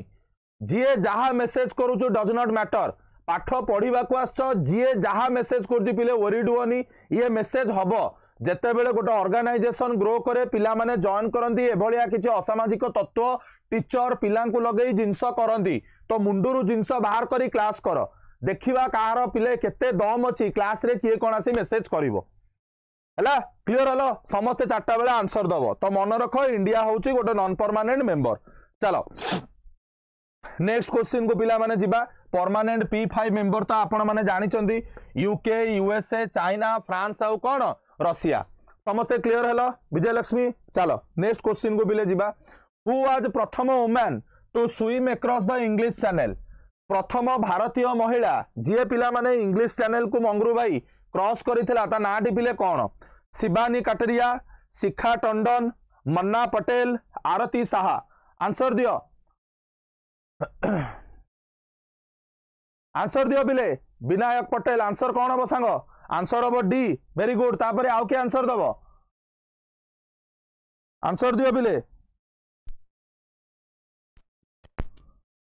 ଯିଏ ଯାହା ମେସେଜ୍ କରୁଛୁ ଡଜ୍ ନଟ୍ ମ୍ୟାଟର୍ ପାଠ ପଢ଼ିବାକୁ ଆସୁଛ ଯିଏ ଯାହା ମେସେଜ୍ କରୁଛି ପିଲେ ୱରିଡ୍ ହୁଅନି ଇଏ ମେସେଜ୍ ହେବ ଯେତେବେଳେ ଗୋଟେ ଅର୍ଗାନାଇଜେସନ୍ ଗ୍ରୋ କରେ ପିଲାମାନେ ଜଏନ୍ କରନ୍ତି ଏଭଳିଆ କିଛି ଅସାମାଜିକ ତତ୍ତ୍ୱ ଟିଚର ପିଲାଙ୍କୁ ଲଗେଇ ଜିନିଷ କରନ୍ତି ତ ମୁଣ୍ଡରୁ ଜିନିଷ ବାହାର କରି କ୍ଲାସ୍ କର ଦେଖିବା କାହାର ପିଲେ କେତେ ଦମ୍ ଅଛି କ୍ଲାସ୍ରେ କିଏ କ'ଣ ଆସି ମେସେଜ୍ କରିବ ହେଲା କ୍ଲିଅର ହେଲ ସମସ୍ତେ ଚାରିଟା ବେଳେ ଆନ୍ସର ଦବ ତ ମନେ ରଖ ଇଣ୍ଡିଆ ହେଉଛି ଗୋଟେ ନନ୍ ପରମାନେଣ୍ଟ ମେମ୍ବର ଚାଲ ନେକ୍ସଟ କୋଶ୍ଚିନ୍କୁ ପିଲାମାନେ ଯିବା ପରମାନେଣ୍ଟ ପି ଫାଇଭ ମେମ୍ବର ତ ଆପଣମାନେ ଜାଣିଛନ୍ତି ୟୁକେ ୟୁଏସଏ ଚାଇନା ଫ୍ରାନ୍ସ ଆଉ କ'ଣ ରଷିଆ ସମସ୍ତେ କ୍ଲିଅର ହେଲ ବିଜୟଲକ୍ଷ୍ମୀ ଚାଲ ନେକ୍ସଟ କୋଶ୍ଚିନ୍କୁ ପିଲେ ଯିବା ହୁ ୱାଜ୍ ପ୍ରଥମ woman to swim across the English channel ପ୍ରଥମ ଭାରତୀୟ ମହିଳା ଯିଏ ପିଲାମାନେ ଇଂଲିଶ ଚ୍ୟାନେଲକୁ ମଙ୍ଗରୁ ଭାଇ କ୍ରସ୍ କରିଥିଲା ତା ନାଁଟି ପିଲେ କ'ଣ ଶିବାନୀ କାଟରିଆ ଶିଖା ଟଣ୍ଡନ ମନ୍ନା ପଟେଲ ଆରତୀ ସାହା ଆନ୍ସର ଦିଅ ଆନ୍ସର ଦିଅ ବିଲେ ବିନାୟକ ପଟେଲ ଆନ୍ସର କ'ଣ ହବ ସାଙ୍ଗ ଆନ୍ସର ହବ ଡି ଭେରି ଗୁଡ଼ ତାପରେ ଆଉ କିଏ ଆନ୍ସର ଦବ ଆନ୍ସର ଦିଅ ବିଲେ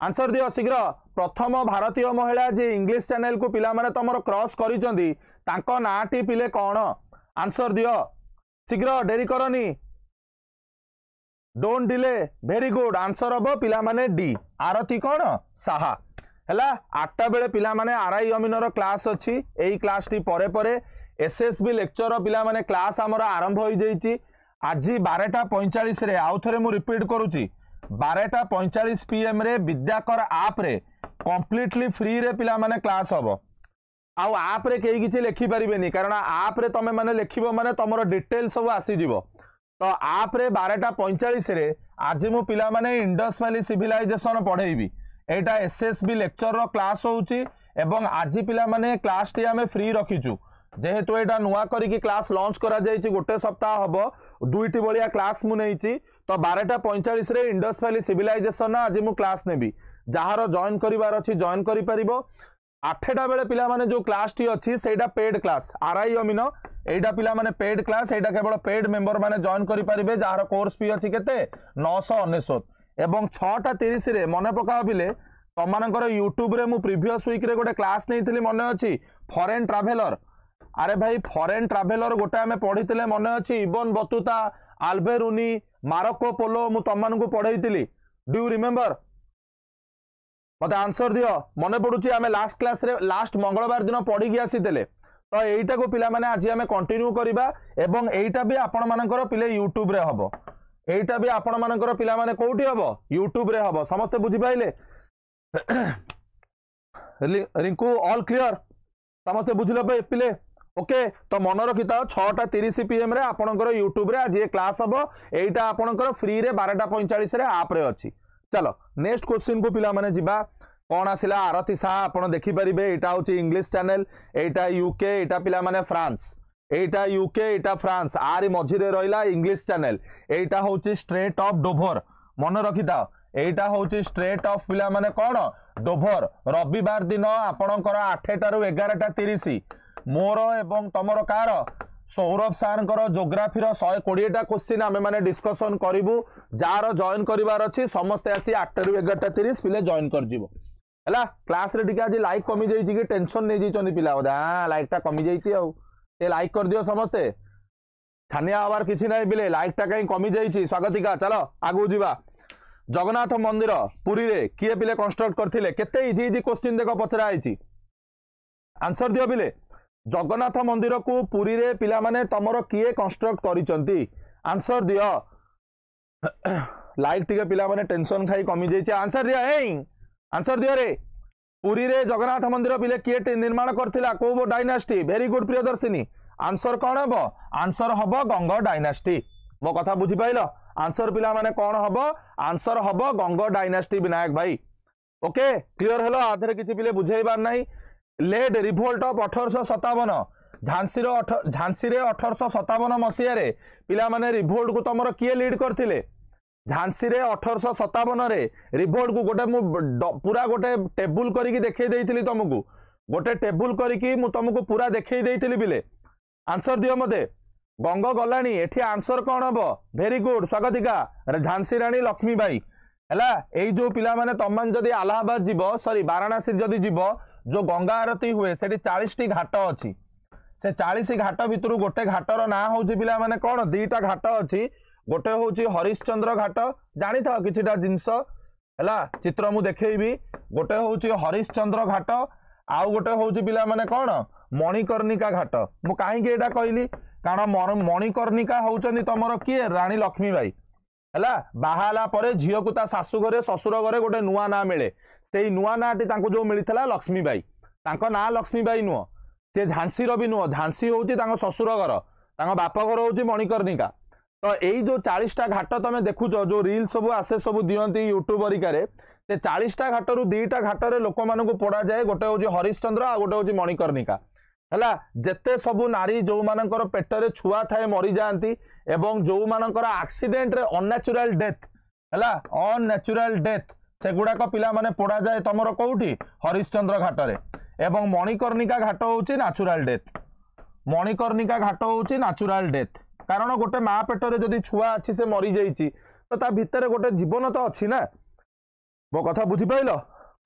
ଆନ୍ସର ଦିଅ ଶୀଘ୍ର ପ୍ରଥମ ଭାରତୀୟ ମହିଳା ଯିଏ ଇଂଲିଶ ଚ୍ୟାନେଲକୁ ପିଲାମାନେ ତମର କ୍ରସ୍ କରିଛନ୍ତି ତାଙ୍କ ନାଁଟି ପିଲେ କ'ଣ ଆନ୍ସର ଦିଅ ଶୀଘ୍ର ଡେରି କରନି don't delay very good answer ହବ ପିଲାମାନେ ଡି ଆରତୀ କ'ଣ ସାହା ହେଲା ଆଠଟା ବେଳେ ପିଲାମାନେ ଆର ଆଇ ଅମିନର କ୍ଲାସ୍ ଅଛି ଏଇ କ୍ଲାସ୍ଟି ପରେ ପରେ ଏସ୍ ଏସ୍ ବି ଲେକ୍ଚର ପିଲାମାନେ କ୍ଲାସ୍ ଆମର ଆରମ୍ଭ ହୋଇଯାଇଛି ଆଜି ବାରଟା ପଇଁଚାଳିଶରେ ଆଉ ଥରେ ମୁଁ ରିପିଟ୍ କରୁଛି ବାରଟା ପଇଁଚାଳିଶ ପି ଏମ୍ରେ ବିଦ୍ୟାକର ଆପ୍ରେ କମ୍ପ୍ଲିଟଲି ଫ୍ରିରେ ପିଲାମାନେ କ୍ଲାସ୍ ହେବ ଆଉ ଆପ୍ରେ କେହି କିଛି ଲେଖିପାରିବେନି କାରଣ ଆପ୍ରେ ତମେମାନେ ଲେଖିବ ମାନେ ତମର ଡିଟେଲ୍ ସବୁ ଆସିଯିବ ତ ଆପ୍ରେ ବାରଟା ପଇଁଚାଳିଶରେ ଆଜି ମୁଁ ପିଲାମାନେ ଇଣ୍ଡସ୍ ଭ୍ୟାଲି ସିଭିଲାଇଜେସନ୍ ପଢ଼େଇବି ଏଇଟା ଏସ୍ ଏସ୍ ବି ଲେକ୍ଚରର କ୍ଲାସ୍ ହେଉଛି ଏବଂ ଆଜି ପିଲାମାନେ କ୍ଲାସ୍ଟି ଆମେ ଫ୍ରି ରଖିଛୁ ଯେହେତୁ ଏଇଟା ନୂଆ କରିକି କ୍ଲାସ୍ ଲଞ୍ଚ କରାଯାଇଛି ଗୋଟେ ସପ୍ତାହ ହେବ ଦୁଇଟି ଭଳିଆ କ୍ଲାସ୍ ମୁଁ ନେଇଛି ତ ବାରଟା ପଇଁଚାଳିଶରେ ଇଣ୍ଡସ୍ ଭ୍ୟାଲି ସିଭିଲାଇଜେସନ୍ର ଆଜି ମୁଁ କ୍ଲାସ୍ ନେବି ଯାହାର ଜଏନ୍ କରିବାର ଅଛି ଜଏନ୍ କରିପାରିବ আঠটা বেড়ে পিলামানে যে ক্লাসটি অছি সেইটা পেড ক্লাস আরআই অমিন এইটা পিলামানে পেড ক্লাস এইটা কেবল পেড মেম্বর মানে জয়েন করে পারিবে যার কোর্স ফি অছি কেতে 999 এবং 6টা 30 রে মনে পকাও পিলে তোমাদের ইউট্যুব রে মু প্রিভিয়াস উইক রে গোটে ক্লাস নেইଥିଲି মনে অছি ফরেন ট্রাভেলর আরে ভাই ফরেন ট্রাভেলর গোটে আমি পড়িলে মনে অছি Ibn Battuta Alberuni Marco Polo মু তোমাদের পড়াইলি ডু ইউ রিমেম্বর ମୋତେ ଆନ୍ସର୍ ଦିଅ ମନେ ପଡ଼ୁଛି ଆମେ ଲାଷ୍ଟ କ୍ଲାସ୍ରେ ଲାଷ୍ଟ ମଙ୍ଗଳବାର ଦିନ ପଢ଼ିକି ଆସିଥିଲେ ତ ଏଇଟାକୁ ପିଲାମାନେ ଆଜି ଆମେ କଣ୍ଟିନ୍ୟୁ କରିବା ଏବଂ ଏଇଟା ବି ଆପଣମାନଙ୍କର ପିଲେ ୟୁଟ୍ୟୁବ୍ରେ ହେବ ଏଇଟା ବି ଆପଣମାନଙ୍କର ପିଲାମାନେ କେଉଁଠି ହେବ ୟୁଟ୍ୟୁବ୍ରେ ହେବ ସମସ୍ତେ ବୁଝିପାରିଲେ ରିଙ୍କୁ ଅଲ୍ କ୍ଲିଅର୍ ସମସ୍ତେ ବୁଝିଲ ପିଲେ ଓକେ ତ ମନେ ରଖିଥାଅ ଛଅଟା ତିରିଶ ପିଏମ୍ରେ ଆପଣଙ୍କର ୟୁଟ୍ୟୁବ୍ରେ ଆଜି ଏ କ୍ଲାସ୍ ହେବ ଏଇଟା ଆପଣଙ୍କର ଫ୍ରିରେ ବାରଟା ପଇଁଚାଳିଶରେ ଆପ୍ରେ ଅଛି ଚାଲ ନେକ୍ସଟ କୋଶ୍ଚିନ୍କୁ ପିଲାମାନେ ଯିବା କ'ଣ ଆସିଲା ଆରତୀ ଶାହା ଆପଣ ଦେଖିପାରିବେ ଏଇଟା ହେଉଛି ଇଂଲିଶ ଚ୍ୟାନେଲ ଏଇଟା ୟୁକେ ଏଇଟା ପିଲାମାନେ ଫ୍ରାନ୍ସ ଏଇଟା ୟୁକେ ଏଇଟା ଫ୍ରାନ୍ସ ଆରି ମଝିରେ ରହିଲା ଇଂଲିଶ ଚ୍ୟାନେଲ ଏଇଟା ହେଉଛି ଷ୍ଟ୍ରେଟ୍ ଅଫ୍ ଡୋଭର ମନେ ରଖିଥାଅ ଏଇଟା ହେଉଛି ଷ୍ଟ୍ରେଟ୍ ଅଫ୍ ପିଲାମାନେ କ'ଣ ଡୋଭର ରବିବାର ଦିନ ଆପଣଙ୍କର ଆଠଟାରୁ ଏଗାରଟା ତିରିଶ ମୋର ଏବଂ ତମର କାହାର সৌরভ সারঙ্কর জোগ্রাফির শহে কোড়িয়েটা কোশ্চিন আমি মানে ডিসকসন করবু যার জয়েন করবার অছি সমস্তে আসি আটটার এগারোটা তিরিশ পিলে জয়েন করযিব ହେଲା କ୍ଲାସ୍ରେ ଟିକେ ଆଜି ଲାଇକ୍ କମିଯାଇଛି କି ଟେନସନ୍ ନେଇଯାଇଛନ୍ତି ପିଲା ବୋଧେ ହଁ ଲାଇକ୍ଟା କମିଯାଇଛି ଆଉ ଏ ଲାଇକ୍ କରିଦିଅ ସମସ୍ତେ ଛାନିଆ ହେବାର କିଛି ନାହିଁ ପିଲେ ଲାଇକ୍ଟା କାହିଁ କମିଯାଇଛି ସ୍ୱାଗତିକା ଚାଲ ଆଗକୁ ଯିବା ଜଗନ୍ନାଥ ମନ୍ଦିର ପୁରୀରେ କିଏ ପିଲେ କନଷ୍ଟ୍ରକ୍ଟ କରିଥିଲେ କେତେ ଇଜି ଇଜି କୋଶ୍ଚିନ୍ ଦେଖ ପଚରା ହେଇଛି ଆନ୍ସର ଦିଅ ପିଲେ ଜଗନ୍ନାଥ ମନ୍ଦିରକୁ ପୁରୀରେ ପିଲାମାନେ ତମର କିଏ କନଷ୍ଟ୍ରକ୍ଟ କରିଛନ୍ତି ଆନ୍ସର୍ ଦିଅ ଲାଇଟ୍ ଟିକେ ପିଲାମାନେ ଟେନସନ୍ ଖାଇ କମିଯାଇଛି ଆନ୍ସର୍ ଦିଅ ଏଇ ଆନ୍ସର୍ ଦିଅ ରେ ପୁରୀରେ ଜଗନ୍ନାଥ ମନ୍ଦିର ପିଲେ କିଏ ନିର୍ମାଣ କରିଥିଲା କୋଉ dynasty very good Priyadarshini answer କ'ଣ ହବ ଆନ୍ସର୍ ହବ ଗଙ୍ଗ ଡାଇନାଷ୍ଟି ମୋ କଥା ବୁଝିପାରିଲ ଆନ୍ସର୍ ପିଲାମାନେ କ'ଣ ହବ ଆନ୍ସର୍ ହବ ଗଙ୍ଗ ଡାଇନାଷ୍ଟି ବିନାୟକ ଭାଇ ଓକେ କ୍ଲିଅର୍ ହେଲ ଆଧରେ କିଛି ପିଲେ ବୁଝେଇବାର ନାହିଁ ଲେଟ୍ ରିଭୋଲ୍ଟ ଅଫ୍ ଅଠରଶହ ସତାବନ ଝାନ୍ସିର ଅଠ ଝାନ୍ସିରେ ଅଠରଶହ ସତାବନ ମସିହାରେ ପିଲାମାନେ ରିଭୋଲ୍ଟକୁ ତୁମର କିଏ ଲିଡ୍ କରିଥିଲେ ଝାନ୍ସିରେ ଅଠରଶହ ସତାବନରେ ରିଭୋଲ୍ଟକୁ ଗୋଟେ ମୁଁ ପୁରା ଗୋଟେ ଟେବୁଲ କରିକି ଦେଖେଇ ଦେଇଥିଲି ତୁମକୁ ଗୋଟେ ଟେବୁଲ କରିକି ମୁଁ ତୁମକୁ ପୁରା ଦେଖେଇ ଦେଇଥିଲି ବିଲେ ଆନ୍ସର ଦିଅ ମୋତେ ଗଙ୍ଗ ଗଲାଣି ଏଠି ଆନ୍ସର କ'ଣ ହବ ଭେରି ଗୁଡ଼ ସ୍ୱାଗତିକା ଝାନ୍ସି ରାଣୀ ଲକ୍ଷ୍ମୀ ବାଈ ହେଲା ଏଇ ଯେଉଁ ପିଲାମାନେ ତୁମମାନେ ଯଦି ଆହ୍ଲାବାଦ ଯିବ ସରି ବାରାଣାସୀ ଯଦି ଯିବ ଯେଉଁ ଗଙ୍ଗା ଆରତୀ ହୁଏ ସେଠି ଚାଳିଶଟି ଘାଟ ଅଛି ସେ ଚାଳିଶ ଘାଟ ଭିତରୁ ଗୋଟେ ଘାଟର ନାଁ ହେଉଛି ପିଲାମାନେ କ'ଣ ଦୁଇଟା ଘାଟ ଅଛି ଗୋଟେ ହେଉଛି ହରିଶ୍ଚନ୍ଦ୍ର ଘାଟ ଜାଣିଥାଅ କିଛିଟା ଜିନିଷ ହେଲା ଚିତ୍ର ମୁଁ ଦେଖେଇବି ଗୋଟେ ହେଉଛି ହରିଶ୍ଚନ୍ଦ୍ର ଘାଟ ଆଉ ଗୋଟେ ହେଉଛି ପିଲାମାନେ କ'ଣ ମଣିକର୍ଣ୍ଣିକା ଘାଟ ମୁଁ କାହିଁକି ଏଇଟା କହିଲି କାରଣ ମଣିକର୍ଣ୍ଣିକା ହେଉଛନ୍ତି ତମର କିଏ ରାଣୀ ଲକ୍ଷ୍ମୀବାଇ ହେଲା ବାହା ହେଲା ପରେ ଝିଅକୁ ତା ଶାଶୁ ଘରେ ଶ୍ୱଶୁର ଘରେ ଗୋଟେ ନୂଆ ନାଁ ମିଳେ ସେଇ ନୂଆ ନାଁଟି ତାଙ୍କୁ ଯେଉଁ ମିଳିଥିଲା ଲକ୍ଷ୍ମୀବାଇ ତାଙ୍କ ନାଁ ଲକ୍ଷ୍ମୀବାଇ ନୁହଁ ସେ ଝାନ୍ସିର ବି ନୁହଁ ଝାନ୍ସି ହେଉଛି ତାଙ୍କ ଶ୍ୱଶୁର ଘର ତାଙ୍କ ବାପ ଘର ହେଉଛି ମଣିକର୍ଣ୍ଣିକା ତ ଏଇ ଯେଉଁ ଚାଳିଶଟା ଘାଟ ତମେ ଦେଖୁଛ ଯେଉଁ ରିଲ୍ ସବୁ ଆସେ ସବୁ ଦିଅନ୍ତି ୟୁଟ୍ୟୁବ୍ ହରିକାରେ ସେ ଚାଳିଶଟା ଘାଟରୁ ଦୁଇଟା ଘାଟରେ ଲୋକମାନଙ୍କୁ ପୋଡ଼ାଯାଏ ଗୋଟେ ହେଉଛି ହରିଶ୍ଚନ୍ଦ୍ର ଆଉ ଗୋଟେ ହେଉଛି ମଣିକର୍ଣ୍ଣିକା ହେଲା ଯେତେ ସବୁ ନାରୀ ଯେଉଁମାନଙ୍କର ପେଟରେ ଛୁଆ ଥାଏ ମରିଯାଆନ୍ତି ଏବଂ ଯେଉଁମାନଙ୍କର ଆକ୍ସିଡେଣ୍ଟରେ ଅନ୍ନ୍ୟାଚୁରାଲ ଡେଥ୍ ହେଲା ଅନ୍ନ୍ୟାଚୁରାଲ ଡେଥ୍ ସେଗୁଡ଼ାକ ପିଲାମାନେ ପଢ଼ାଯାଏ ତମର କେଉଁଠି ହରିଶ୍ଚନ୍ଦ୍ର ଘାଟରେ ଏବଂ ମଣିକର୍ଣ୍ଣିକା ଘାଟ ହେଉଛି ନ୍ୟାଚୁରାଲ ଡେଥ୍ ମଣିକର୍ଣ୍ଣିକା ଘାଟ ହେଉଛି ନ୍ୟାଚୁରାଲ ଡେଥ୍ କାରଣ ଗୋଟେ ମା ପେଟରେ ଯଦି ଛୁଆ ଅଛି ସେ ମରିଯାଇଛି ତ ତା ଭିତରେ ଗୋଟେ ଜୀବନ ତ ଅଛି ନା ମୋ କଥା ବୁଝିପାରିଲ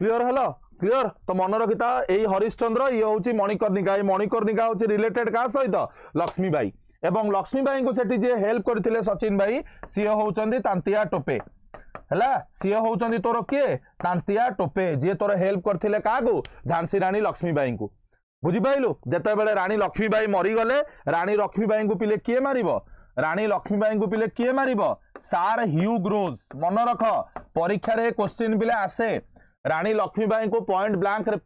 କ୍ଲିଅର ହେଲ କ୍ଲିଅର ତ ମନେ ରଖିଥା ଏଇ ହରିଶ୍ଚନ୍ଦ୍ର ଇଏ ହେଉଛି ମଣିକର୍ଣ୍ଣିକା ଏଇ ମଣିକର୍ଣ୍ଣିକା ହେଉଛି ରିଲେଟେଡ୍ କାହା ସହିତ ଲକ୍ଷ୍ମୀବାଇ ଏବଂ ଲକ୍ଷ୍ମୀବାଇଙ୍କୁ ସେଠି ଯିଏ ହେଲ୍ପ କରିଥିଲେ ସଚିନ ଭାଇ ସିଏ ହେଉଛନ୍ତି ତାନ୍ତିଆ ଟୋପେ ହେଲା ସିଏ ହେଉଛନ୍ତି ତୋର କିଏ ତାନ୍ତିଆ ଟୋପେ ଯିଏ ତୋର ହେଲ୍ପ କରିଥିଲେ କାହାକୁ ଝାନ୍ସୀ ରାଣୀ ଲକ୍ଷ୍ମୀବାଇଙ୍କୁ ବୁଝିପାରିଲୁ ଯେତେବେଳେ ରାଣୀ ଲକ୍ଷ୍ମୀବାଇ ମରିଗଲେ ରାଣୀ ଲକ୍ଷ୍ମୀବାଇଙ୍କୁ ପିଲେ କିଏ ମାରିବ ରାଣୀ ଲକ୍ଷ୍ମୀବାଇଙ୍କୁ ପିଲେ କିଏ ମାରିବ ସାର୍ ହ୍ୟୁଗ୍ ରୋଜ୍ ମନେ ରଖ ପରୀକ୍ଷାରେ କୋଶ୍ଚିନ୍ ପିଲେ ଆସେ ରାଣୀ ଲକ୍ଷ୍ମୀବାଇଙ୍କୁ ପଏଣ୍ଟ ବ୍ଲାଙ୍କରେ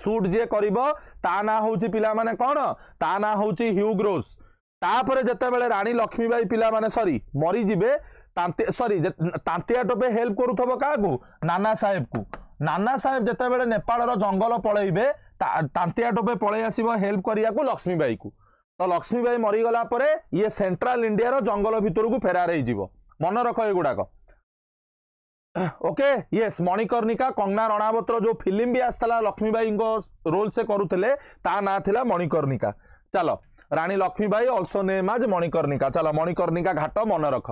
ସୁଟ୍ ଯିଏ କରିବ ତା ନାଁ ହେଉଛି ପିଲାମାନେ କ'ଣ ତା ନାଁ ହେଉଛି ହ୍ୟୁଗ୍ ରୋଜ୍ ତାପରେ ଯେତେବେଳେ ରାଣୀ ଲକ୍ଷ୍ମୀବାଇ ପିଲାମାନେ ସରି ମରିଯିବେ ତାନ୍ତି ସରି ତାନ୍ତିଆ ଟୋପେ ହେଲ୍ପ କରୁଥିବ କାହାକୁ ନାନା ସାହେବକୁ ନାନା ସାହେବ ଯେତେବେଳେ ନେପାଳର ଜଙ୍ଗଲ ପଳେଇବେ ତାନ୍ତିଆ ଟୋପେ ପଳେଇ ଆସିବ ହେଲ୍ପ କରିବାକୁ ଲକ୍ଷ୍ମୀବାଇକୁ ତ ଲକ୍ଷ୍ମୀବାଇ ମରିଗଲା ପରେ ଇଏ ସେଣ୍ଟ୍ରାଲ ଇଣ୍ଡିଆର ଜଙ୍ଗଲ ଭିତରକୁ ଫେରାର ହେଇଯିବ ମନେ ରଖ ଏଗୁଡ଼ାକ ଓକେ ୟେସ୍ ମଣିକର୍ଣ୍ଣିକା କଙ୍ଗନା ରଣାବତର ଯେଉଁ ଫିଲ୍ମ ବି ଆସିଥିଲା ଲକ୍ଷ୍ମୀବାଇଙ୍କ ରୋଲ୍ ସେ କରୁଥିଲେ ତା ନାଁ ଥିଲା ମଣିକର୍ଣ୍ଣିକା ଚାଲ Rani Lakshmibai also name as Manikarnika ଚାଲ ମଣିକର୍ଣ୍ଣିକା ଘାଟ ମନେ ରଖ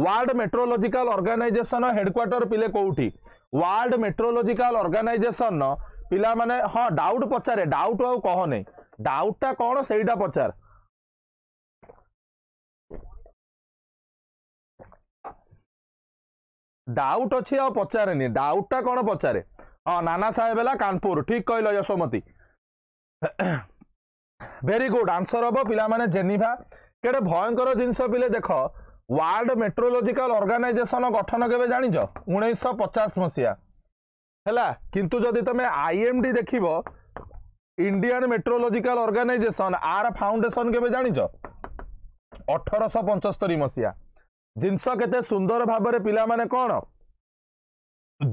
ওয়ার্ল্ড মেট্ରୋଲୋଜିକାଲ ଅର୍ଗାନାଇଜେସନ ହେଡକ୍ୱାର୍ଟର ପିଲେ କୋଉଠି ওয়ার্ল্ড মেট্ରୋଲୋজিକାଲ ଅର୍ଗାନାଇଜେସନ ପିଲାମାନେ ହଁ ଡାଉଟ୍ ପଚାରେ ଡାଉଟ୍ ଆଉ କହନି ଡାଉଟ୍ଟା କ'ଣ ସେଇଟା ପଚାର ଡାଉଟ୍ ଅଛି ଆଉ ପଚାରେନି ଡାଉଟ୍ଟା କ'ଣ ପଚାରେ ହଁ ନାନା ସାହେବ ହେଲା କାନପୁର ଠିକ୍ କହିଲ ଯଶୋମତୀ ভেরি গুড আনসর হব পিলামানে জেনিভা কেটে ভয়ঙ্কর জিনিস পিলে দেখ ওয়ার্ল্ড মেট্ରୋলোজিকাল অর্গানাইজেসন গঠন কেবে জাঁচ উনিশশো পচাশ মশিয়া ହେଲା କିନ୍ତୁ ଯଦି ତମେ ଆଇଏମ୍ଡି ଦେଖିବ ଇଣ୍ଡିଆନ୍ ମେଟ୍ରୋଲୋଜିକାଲ ଅର୍ଗାନାଇଜେସନ ଆର ଫାଉଣ୍ଡେସନ କେବେ ଜାଣିଛ ଅଠରଶହ ପଞ୍ଚସ୍ତରୀ ମସିହା ଜିନିଷ କେତେ ସୁନ୍ଦର ଭାବରେ ପିଲାମାନେ କ'ଣ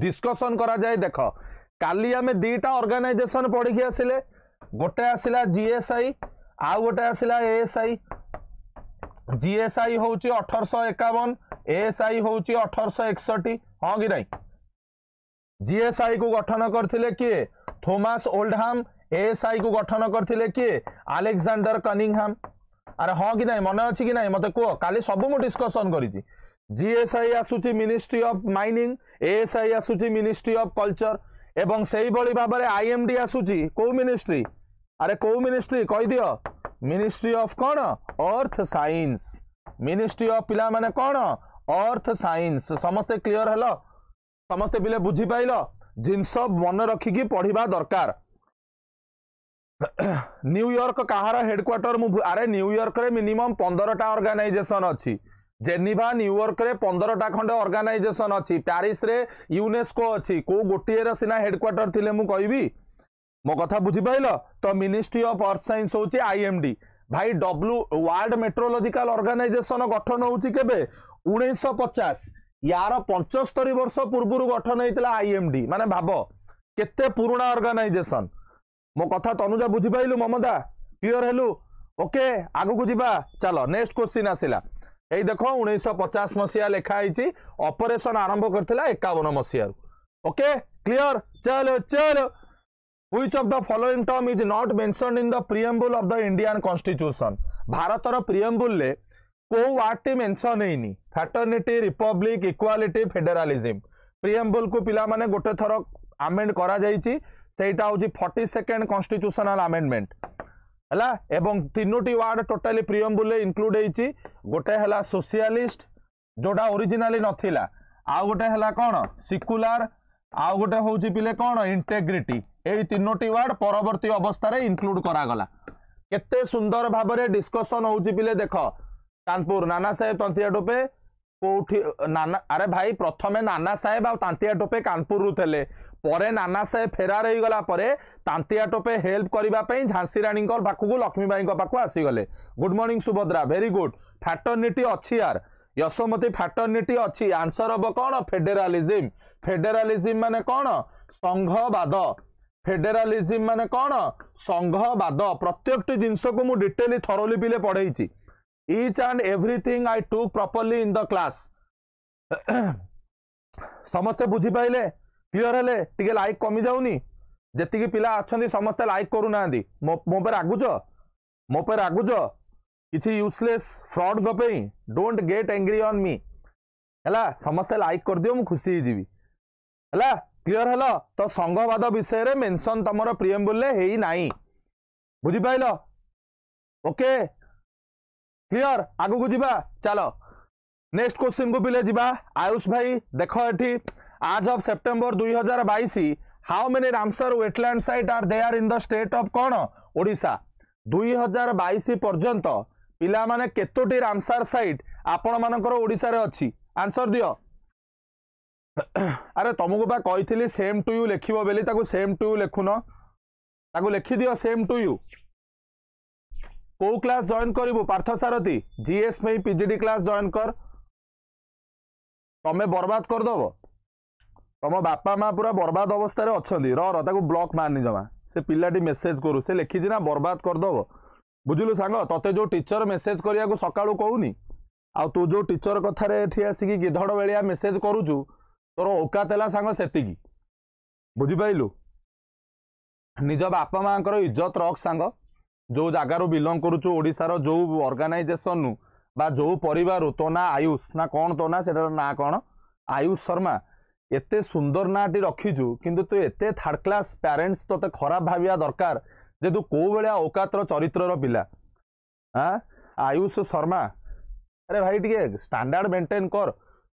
ଡିସ୍କସନ କରାଯାଏ ଦେଖ କାଲି ଆମେ ଦୁଇଟା ଅର୍ଗାନାଇଜେସନ ପଢ଼ିକି ଆସିଲେ ଗୋଟେ ଆସିଲା ଜିଏସ୍ଆଇ ଆଉ ଗୋଟେ ଆସିଲା ଏଏସ୍ଆଇ জিএসআই হচ্ছে অঠরশ একাবন এএসআই হচ্ছে অঠরশ একষট্টি হ্যাঁ কি নাই জিএসআই কু গঠন করলে কি থোমাস ওল্ডহাম এএসআই কু গঠন করলে কি আলেকজান্ডর কনিংহাম আরে হ্যাঁ কি নাই মনে অছি কি নাই মতো কুহ কালি সবু মু ডিসকসন করেছি জিএসআই আসুচি মিনিষ্ট্রি অফ মাইনিং এএসআই আসুচি মিনিষ্ট্রি অফ কলচর এবং সেইভাবে ভাবে আইএমডি আসুচি কেউ মিনিষ্ট্রি আরে কেউ ମିନିଷ୍ଟ୍ରି କହିଦିଅ ମିନିଷ୍ଟ୍ରି ଅଫ୍ କ'ଣ ଅର୍ଥ ସାଇନ୍ସ ମିନିଷ୍ଟ୍ରି ଅଫ୍ ପିଲାମାନେ କ'ଣ ଅର୍ଥ ସାଇନ୍ସ ସମସ୍ତେ କ୍ଲିଅର ହେଲ ସମସ୍ତେ ପିଲେ ବୁଝିପାରିଲ ଜିନିଷ ମନେ ରଖିକି ପଢ଼ିବା ଦରକାର ନ୍ୟୁୟର୍କ କାହାର ହେଡକ୍ୱାର୍ଟର ମୁଁ ଆରେ ନ୍ୟୁୟର୍କରେ ମିନିମମ୍ ପନ୍ଦରଟା ଅର୍ଗାନାଇଜେସନ୍ ଅଛି ଜେନିଭା ନ୍ୟୁୟର୍କରେ ପନ୍ଦରଟା ଖଣ୍ଡେ ଅର୍ଗାନାଇଜେସନ୍ ଅଛି ପ୍ୟାରିସରେ ୟୁନେସ୍କୋ ଅଛି କେଉଁ ଗୋଟିଏର ସିନା ହେଡକ୍ୱାର୍ଟର ଥିଲେ ମୁଁ କହିବି মো কথা বুঝিপাইল তো মিনিষ্ট্রি অফ অর্থ সাইন্স হচ্ছে আইএমডি ভাই ডব্লু ওয়ার্ল্ড মেট্রোলোজিকাল অর্গানাইজেসন গঠন হচ্ছে কেবে উনিশশো পচাশ ইয়ার পঞ্চস্তরী বর্ষ পূর্বর গঠন হয়েছিল আইএমডি মানে ভাব কেতে পুরোনা অর্গানাইজেসন মো কথা তনুজা বুঝিপাইলু মমদা ক্লিয়র হেলু ওকে আগুক যা চাল নেক্সট কোশ্চিন আসিলা এই দেখ উনিশশো পচাশ মশিয়া লেখা হয়েছি অপরেসন আরম্ভ করে একাবন মশিয়ার ওকে ক্লিয়র চলো চলো which of the following term is not mentioned in the preamble of the indian constitution ভারতর প্রিএম্বুল লে কেউ ওয়ার্ডটি মেনশন হয়নি ফ্যাটর্নিটি রিপব্লিক ইকুয়ালিটি ফেডেরালিজম প্রিএম্বুল কু পিলামানে গোটে থর আমেন্ড করা যাইছি সেইটা হচ্ছে ফর্টি সেকেন্ড কনস্টিট্যুশনাল আমেন্ডমেন্ট ହେଲା ଏବଂ ତିନୋଟି ୱାର୍ଡ଼ ଟୋଟାଲି ପ୍ରିୟମ୍ବୁଲରେ ଇନକ୍ଲୁଡ଼ ହେଇଛି ଗୋଟେ ହେଲା ସୋସିଆଲିଷ୍ଟ ଯେଉଁଟା ଓରିଜିନାଲି ନଥିଲା ଆଉ ଗୋଟେ ହେଲା କ'ଣ ସିକୁଲାର ଆଉ ଗୋଟେ ହେଉଛି ପିଲେ କ'ଣ ଇଣ୍ଟେଗ୍ରିଟି এই তিনোটি ওয়ার্ড পরবর্তী অবস্থায় ইনক্লুড করাগলা কেতে সুন্দর ভাবে ডিসকসন হচ্ছে পিলে দেখ কানপুর নানা সাহেব তন্তিয়া টোপে কোটি নানা আরে ভাই প্রথমে নানা সাহেব আন্তিয়া টোপে কানপুর থেলে পরে নানা সাহেব ফেরার হয়েগলা পরে তান্তিয়া টোপে হেল্প করা ঝাঁসি রাণী পাখক লক্ষ্মীবাঈ পাখ আসিগলে good morning Subhadra very good fraternity অছি আর यशोमती फैटर्निटी अच्छी आंसर हम कौन फेडेरालीजिम फेडेरालीजिम मान कौन संघवाद ফেডেরালিজম মানে কোণ সংঘবাদ প্রত্যেকটি জিনিসকে মু ডিটেলি থরলি পিলে পড়াইছি each and everything I took properly in the class ସମସ୍ତେ ବୁଝିପାରିଲେ କ୍ଲିଅର ହେଲେ ଟିକେ ଲାଇକ୍ କମି ଯାଉନି ଯେତିକି ପିଲା ଅଛନ୍ତି ସମସ୍ତେ ଲାଇକ୍ କରୁନାହାନ୍ତି ମୋ ଉପରେ ରାଗୁଛ ମୋ ଉପରେ ରାଗୁଛ କିଛି ୟୁଜଲେସ୍ ଫ୍ରଡ଼ଙ୍କ ପାଇଁ ଡୋଣ୍ଟ ଗେଟ୍ ଏଙ୍ଗ୍ରି ଅନ୍ ମି ହେଲା ସମସ୍ତେ ଲାଇକ୍ କରିଦିଅ ମୁଁ ଖୁସି ହେଇଯିବି ହେଲା ক্লিয়ার হল তো সংঘবাদ বিষয়ে মেনশন তোমার প্রিএম্বুলে হই না বুঝিপাইল ওকে ক্লিয়ার আগুক যা চাল নেক্সট কোশ্চিন কু পিলে যা আয়ুষ ভাই দেখ এটি আজ অফ সেপ্টেম্বর দুই হাজার বাইশ how many Ramsar wetland site are there in the state of কোণ ওড়িশা দুই হাজার বাইশ পর্যন্ত পিলামানে কেতোটি রামসার সাইট আপনার ওড়িশার অছি আনসর দিও ଆରେ ତମକୁ ବା କହିଥିଲି ସେମ୍ ଟୁ ୟୁ ଲେଖିବ ବୋଲି ତାକୁ ସେମ୍ ଟୁ ୟୁ ଲେଖୁନ ତାକୁ ଲେଖିଦିଅ ସେମ୍ ଟୁ ୟୁ କୋଉ କ୍ଲାସ୍ ଜଏନ୍ କରିବୁ ପାର୍ଥ ସାରଥୀ ଜିଏସ୍ ପାଇଁ ପିଜିଡି କ୍ଲାସ୍ ଜଏନ୍ କର ତମେ ବରବାଦ କରିଦବ ତମ ବାପା ମା ପୁରା ବରବାଦ ଅବସ୍ଥାରେ ଅଛନ୍ତି ରହ ତାକୁ ବ୍ଲକ୍ ମାରିନି ଜମା ସେ ପିଲାଟି ମେସେଜ କରୁ ସେ ଲେଖିଛି ନା ବରବାଦ କରିଦବ ବୁଝିଲୁ ସାଙ୍ଗ ତତେ ଯୋଉ ଟିଚର ମେସେଜ କରିବାକୁ ସକାଳୁ କହୁନି ଆଉ ତୁ ଯୋଉ ଟିଚର କଥାରେ ଏଠି ଆସିକି ଗିଧଡ଼ ବେଳିଆ ମେସେଜ କରୁଛୁ ତୋର ଔକାତ ହେଲା ସାଙ୍ଗ ସେତିକି ବୁଝିପାରିଲୁ ନିଜ ବାପା ମାଆଙ୍କର ଇଜ୍ଜତ ରଖ ସାଙ୍ଗ ଯେଉଁ ଜାଗାରୁ ବିଲଙ୍ଗ କରୁଛୁ ଓଡ଼ିଶାର ଯେଉଁ ଅର୍ଗାନାଇଜେସନରୁ ବା ଯେଉଁ ପରିବାରରୁ ତୋ ନାଁ ଆୟୁଷ ନା କ'ଣ ତୋ ନାଁ ସେଟାର ନାଁ କ'ଣ ଆୟୁଷ ଶର୍ମା ଏତେ ସୁନ୍ଦର ନାଁଟି ରଖିଛୁ କିନ୍ତୁ ତୁ ଏତେ ଥାର୍ଡ କ୍ଲାସ୍ ପ୍ୟାରେଣ୍ଟସ୍ ତୋତେ ଖରାପ ଭାବିବା ଦରକାର ଯେ ତୁ କେଉଁଭଳିଆ ଔକାତର ଚରିତ୍ରର ପିଲା ଆୟୁଷ ଶର୍ମା ଆରେ ଭାଇ ଟିକେ ଷ୍ଟାଣ୍ଡାର୍ଡ଼ ମେଣ୍ଟେନ୍ କର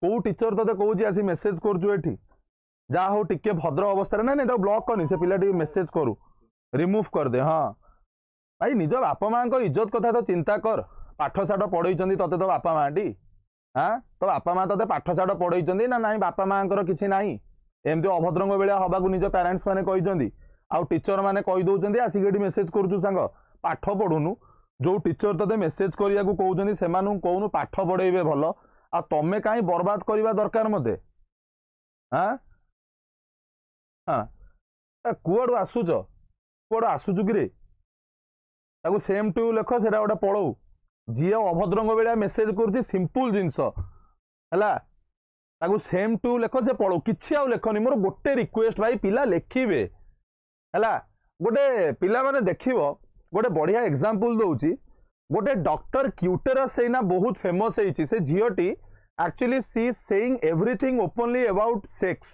କେଉଁ ଟିଚର ତୋତେ କହୁଛି ଆସି ମେସେଜ କରୁଛୁ ଏଠି ଯାହା ହଉ ଟିକେ ଭଦ୍ର ଅବସ୍ଥାରେ ନାଇଁ ନାଇଁ ତାକୁ ବ୍ଲକ୍ କରନି ସେ ପିଲା ଟିକେ ମେସେଜ କରୁ ରିମୁଭ୍ କରିଦେ ହଁ ଭାଇ ନିଜ ବାପା ମାଆଙ୍କ ଇଜ୍ଜତ କଥା ତ ଚିନ୍ତା କର ପାଠ ସାଠ ପଢ଼େଇଛନ୍ତି ତୋତେ ତୋ ବାପା ମାଆଟି ହଁ ତୋ ବାପା ମାଆ ତୋତେ ପାଠ ସାଠ ପଢ଼େଇଛନ୍ତି ନା ନାଇଁ ବାପା ମାଆଙ୍କର କିଛି ନାହିଁ ଏମିତି ଅଭଦ୍ରଙ୍କ ଭଳିଆ ହେବାକୁ ନିଜ ପ୍ୟାରେଣ୍ଟସ୍ ମାନେ କହିଛନ୍ତି ଆଉ ଟିଚର ମାନେ କହିଦେଉଛନ୍ତି ଆସିକି ଏଠି ମେସେଜ କରୁଛୁ ସାଙ୍ଗ ପାଠ ପଢ଼ୁନୁ ଯେଉଁ ଟିଚର ତୋତେ ମେସେଜ କରିବାକୁ କହୁଛନ୍ତି ସେମାନଙ୍କୁ କହୁନୁ ପାଠ ପଢ଼େଇବେ ଭଲ ଆଉ ତମେ କାହିଁ ବର୍ବାଦ କରିବା ଦରକାର ମୋତେ ହଁ କୁଆଡ଼ୁ ଆସୁଛ କୁଆଡ଼ୁ ଆସୁଛୁ କିରେ ତାକୁ ସେମ୍ ଟୁ ଲେଖ ସେଇଟା ଗୋଟେ ପଳଉ ଯିଏ ଅଭଦ୍ରଙ୍କ ଭଳିଆ ମେସେଜ କରୁଛି ସିମ୍ପୁଲ ଜିନିଷ ହେଲା ତାକୁ ସେମ୍ ଟୁ ଲେଖ ସେ ପଳଉ କିଛି ଆଉ ଲେଖନି ମୋର ଗୋଟେ ରିକ୍ୱେଷ୍ଟ ଭାଇ ପିଲା ଲେଖିବେ ହେଲା ଗୋଟେ ପିଲାମାନେ ଦେଖିବ ଗୋଟେ ବଢ଼ିଆ ଏକ୍ସାମ୍ପଲ୍ ଦେଉଛି ଗୋଟେ ଡକ୍ଟର କ୍ୟୁଟେରସ୍ ଏଇନା ବହୁତ ଫେମସ୍ ହେଇଛି ସେ ଝିଅଟି actually she saying everything openly about sex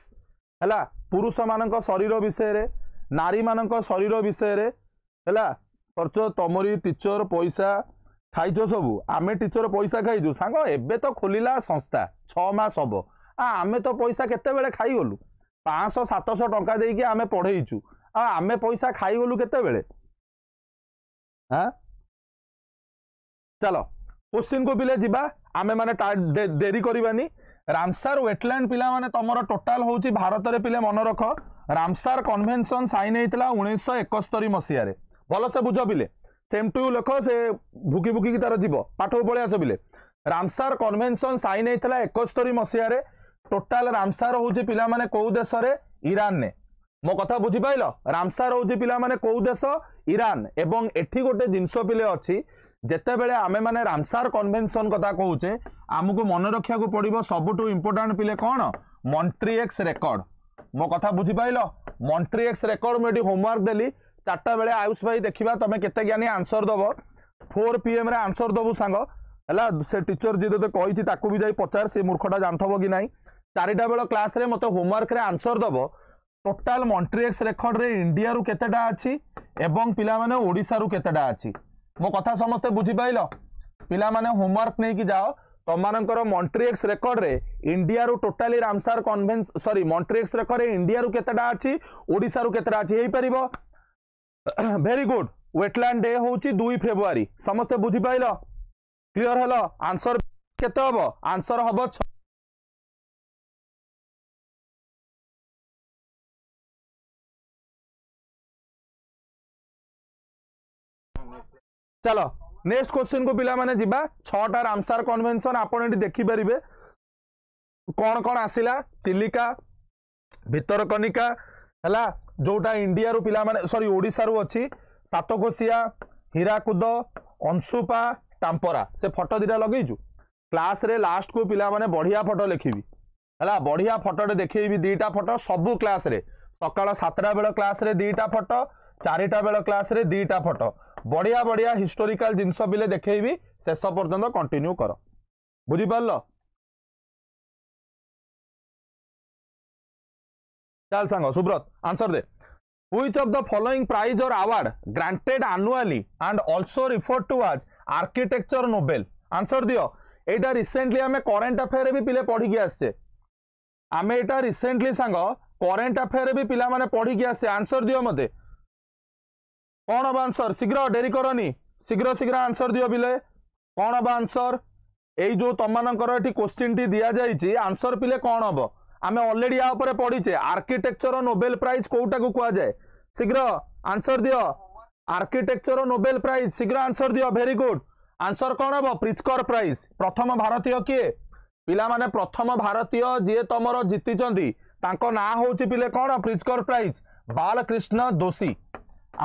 ହେଲା ପୁରୁଷମାନଙ୍କ ଶରୀର ବିଷୟରେ ନାରୀମାନଙ୍କ ଶରୀର ବିଷୟରେ ହେଲା ଖର୍ଚ୍ଚ ତମରି ଟିଚର ପଇସା ଖାଇଛ ସବୁ ଆମେ ଟିଚର ପଇସା ଖାଇଛୁ ସାଙ୍ଗ ଏବେ ତ ଖୋଲିଲା ସଂସ୍ଥା ଛଅ ମାସ ହବ ଆ ଆମେ ତ ପଇସା କେତେବେଳେ ଖାଇଗଲୁ ପାଞ୍ଚଶହ ସାତଶହ ଟଙ୍କା ଦେଇକି ଆମେ ପଢ଼େଇଛୁ ଆଉ ଆମେ ପଇସା ଖାଇଗଲୁ କେତେବେଳେ ହଁ চলো কোশ্চিন কু পিলে যা আমি মানে দেরি করবানি রামসার ওয়েটল্যান্ড পিলা মানে তোমার টোটাল হচ্ছে ভারতের পিলে মনে রখ রামসার কনভেনশন সাইন হয়েছিল উনিশশো একস্তরি মশায় ভালসে বুঝ পিলে সেম টু ইউ লেখ সে ভুকি ভুকি তার যাব পাঠক পড়ে আস পিলে রামসার কনভেনশন সাইন হয়েছিল একস্তরি মশায় টোটাল রামসার হচ্ছে পিলা মানে কেউ দেশে ইরানে মো কথা বুঝিপাইল রামসার হচ্ছে পিলা মানে কেউ দেশ ইরান এবং এটি গোটে জিনিস পিলে অ যেতবে আমি মানে রামসার কনভেনশন কথা কৌছে আমি মনে রক্ষা পড়ব সবুঠু ইম্পর্টাট পিলে কণ মন্ট্রিএক্স রেকর্ড মো কথা বুঝি বুঝিপাইল মন্ট্রিএক্স রেকর্ড মুটি হোমওয়ার্ক দে চারটা বেড়ে আয়ুষ ভাই দেখা তুমি কেতে জ্ঞানী আনসর দেব ফোর পিএম রে আনসর দেবু সাঙ্গ ହେଲା ସେ ଟିଚର ଯିଏ ତୋତେ କହିଛି ତାକୁ ବି ଯାଇ ପଚାର ସେ ମୂର୍ଖଟା ଜାଣିଥବ କି ନାହିଁ ଚାରିଟା ବେଳ କ୍ଲାସ୍ରେ ମୋତେ ହୋମୱାର୍କରେ ଆନ୍ସର ଦେବ ଟୋଟାଲ ମଣ୍ଟ୍ରିଏକ୍ସ ইন্ডিয়ার কতটা আছে এবং পিলা মানে ওড়শার কতটা আছে ମୋ କଥା ସମସ୍ତେ ବୁଝିପାରିଲ ପିଲାମାନେ ହୋମୱାର୍କ ନେଇକି ଯାଅ ତମମାନଙ୍କର ମଣ୍ଟ୍ରିଏକ୍ସ ରେକର୍ଡରେ ଇଣ୍ଡିଆରୁ ଟୋଟାଲି ରାମସାର କନଭେନ୍ସ ସରି ମଣ୍ଟ୍ରିଏକ୍ସ ରେକର୍ଡରେ ଇଣ୍ଡିଆରୁ କେତେଟା ଅଛି ଓଡ଼ିଶାରୁ କେତେଟା ଅଛି ହେଇପାରିବ ଭେରି ଗୁଡ୍ ୱେଟଲ୍ୟାଣ୍ଡ ଡେ ହେଉଛି ଦୁଇ ଫେବୃଆରୀ ସମସ୍ତେ ବୁଝିପାରିଲ କ୍ଲିଅର ହେଲ ଆନ୍ସର କେତେ ହବ ଆନ୍ସର ହବ ଚାଲ ନେକ୍ସଟ କ୍ୱେଶ୍ଚିନ୍କୁ ପିଲାମାନେ ଯିବା ଛଅଟାର ରାମସାର କନଭେନସନ୍ ଆପଣ ଏଠି ଦେଖିପାରିବେ କ'ଣ କ'ଣ ଆସିଲା ଚିଲିକା ଭିତରକନିକା ହେଲା ଯେଉଁଟା ଇଣ୍ଡିଆରୁ ପିଲାମାନେ ସରି ଓଡ଼ିଶାରୁ ଅଛି ସାତକୋଶିଆ ହୀରାକୁଦ ଅଂଶୁପା ତାମ୍ପରା ସେ ଫଟୋ ଦୁଇଟା ଲଗେଇଛୁ କ୍ଲାସ୍ରେ ଲାଷ୍ଟକୁ ପିଲାମାନେ ବଢ଼ିଆ ଫଟୋ ଲେଖିବି ହେଲା ବଢ଼ିଆ ଫଟୋଟେ ଦେଖେଇବି ଦୁଇଟା ଫଟୋ ସବୁ କ୍ଲାସ୍ରେ ସକାଳ ସାତଟା ବେଳ କ୍ଲାସ୍ରେ ଦୁଇଟା ଫଟୋ ଚାରିଟା ବେଳ କ୍ଲାସ୍ରେ ଦୁଇଟା ଫଟୋ বড়িয়া বড়িয়া হিস্টোরিকাল জিনিস বিলে দেখেবি শেষ পর্যন্ত কন্টিনিউ কর বুঝিপারল চাল সাঙ্গ সুব্রত আনসর দে which of the following prize or award granted annually and also refer to as architecture Nobel answer দিও এইটা রিসেন্টলি আমি করেন্ট আফেয়ার বি পিলে পড়িকি আসছে আমি এটা রিসেন্টলি সাঙ্গ করেন্ট আফেয়ার বি পিলা মানে পড়িকি আসছে আনসর দিও মতে କ'ଣ ହେବ ଆନ୍ସର ଶୀଘ୍ର ଡେରି କରନି ଶୀଘ୍ର ଶୀଘ୍ର ଆନ୍ସର ଦିଅ ପିଲେ କ'ଣ ହେବ ଆନ୍ସର ଏଇ ଯେଉଁ ତମମାନଙ୍କର ଏଠି କୋଶ୍ଚିନ୍ଟି ଦିଆଯାଇଛି ଆନ୍ସର ପିଲେ କ'ଣ ହେବ ଆମେ ଅଲରେଡି ୟା ଉପରେ ପଢିଛେ ଆର୍କିଟେକ୍ଚର ନୋବେଲ ପ୍ରାଇଜ କୋଉଟାକୁ କୁହାଯାଏ ଶୀଘ୍ର ଆନ୍ସର ଦିଅ ଆର୍କିଟେକ୍ଚର ନୋବେଲ ପ୍ରାଇଜ ଶୀଘ୍ର ଆନ୍ସର ଦିଅ ଭେରି ଗୁଡ୍ ଆନ୍ସର କ'ଣ ହେବ ପ୍ରିସ୍କର ପ୍ରାଇଜ ପ୍ରଥମ ଭାରତୀୟ କିଏ ପିଲାମାନେ ପ୍ରଥମ ଭାରତୀୟ ଯିଏ ତମର ଜିତିଛନ୍ତି ତାଙ୍କ ନାଁ ହେଉଛି ପିଲେ କ'ଣ ପ୍ରିସ୍କର ପ୍ରାଇଜ ବାଳକ୍ରିଷ୍ଣ ଦୋଷୀ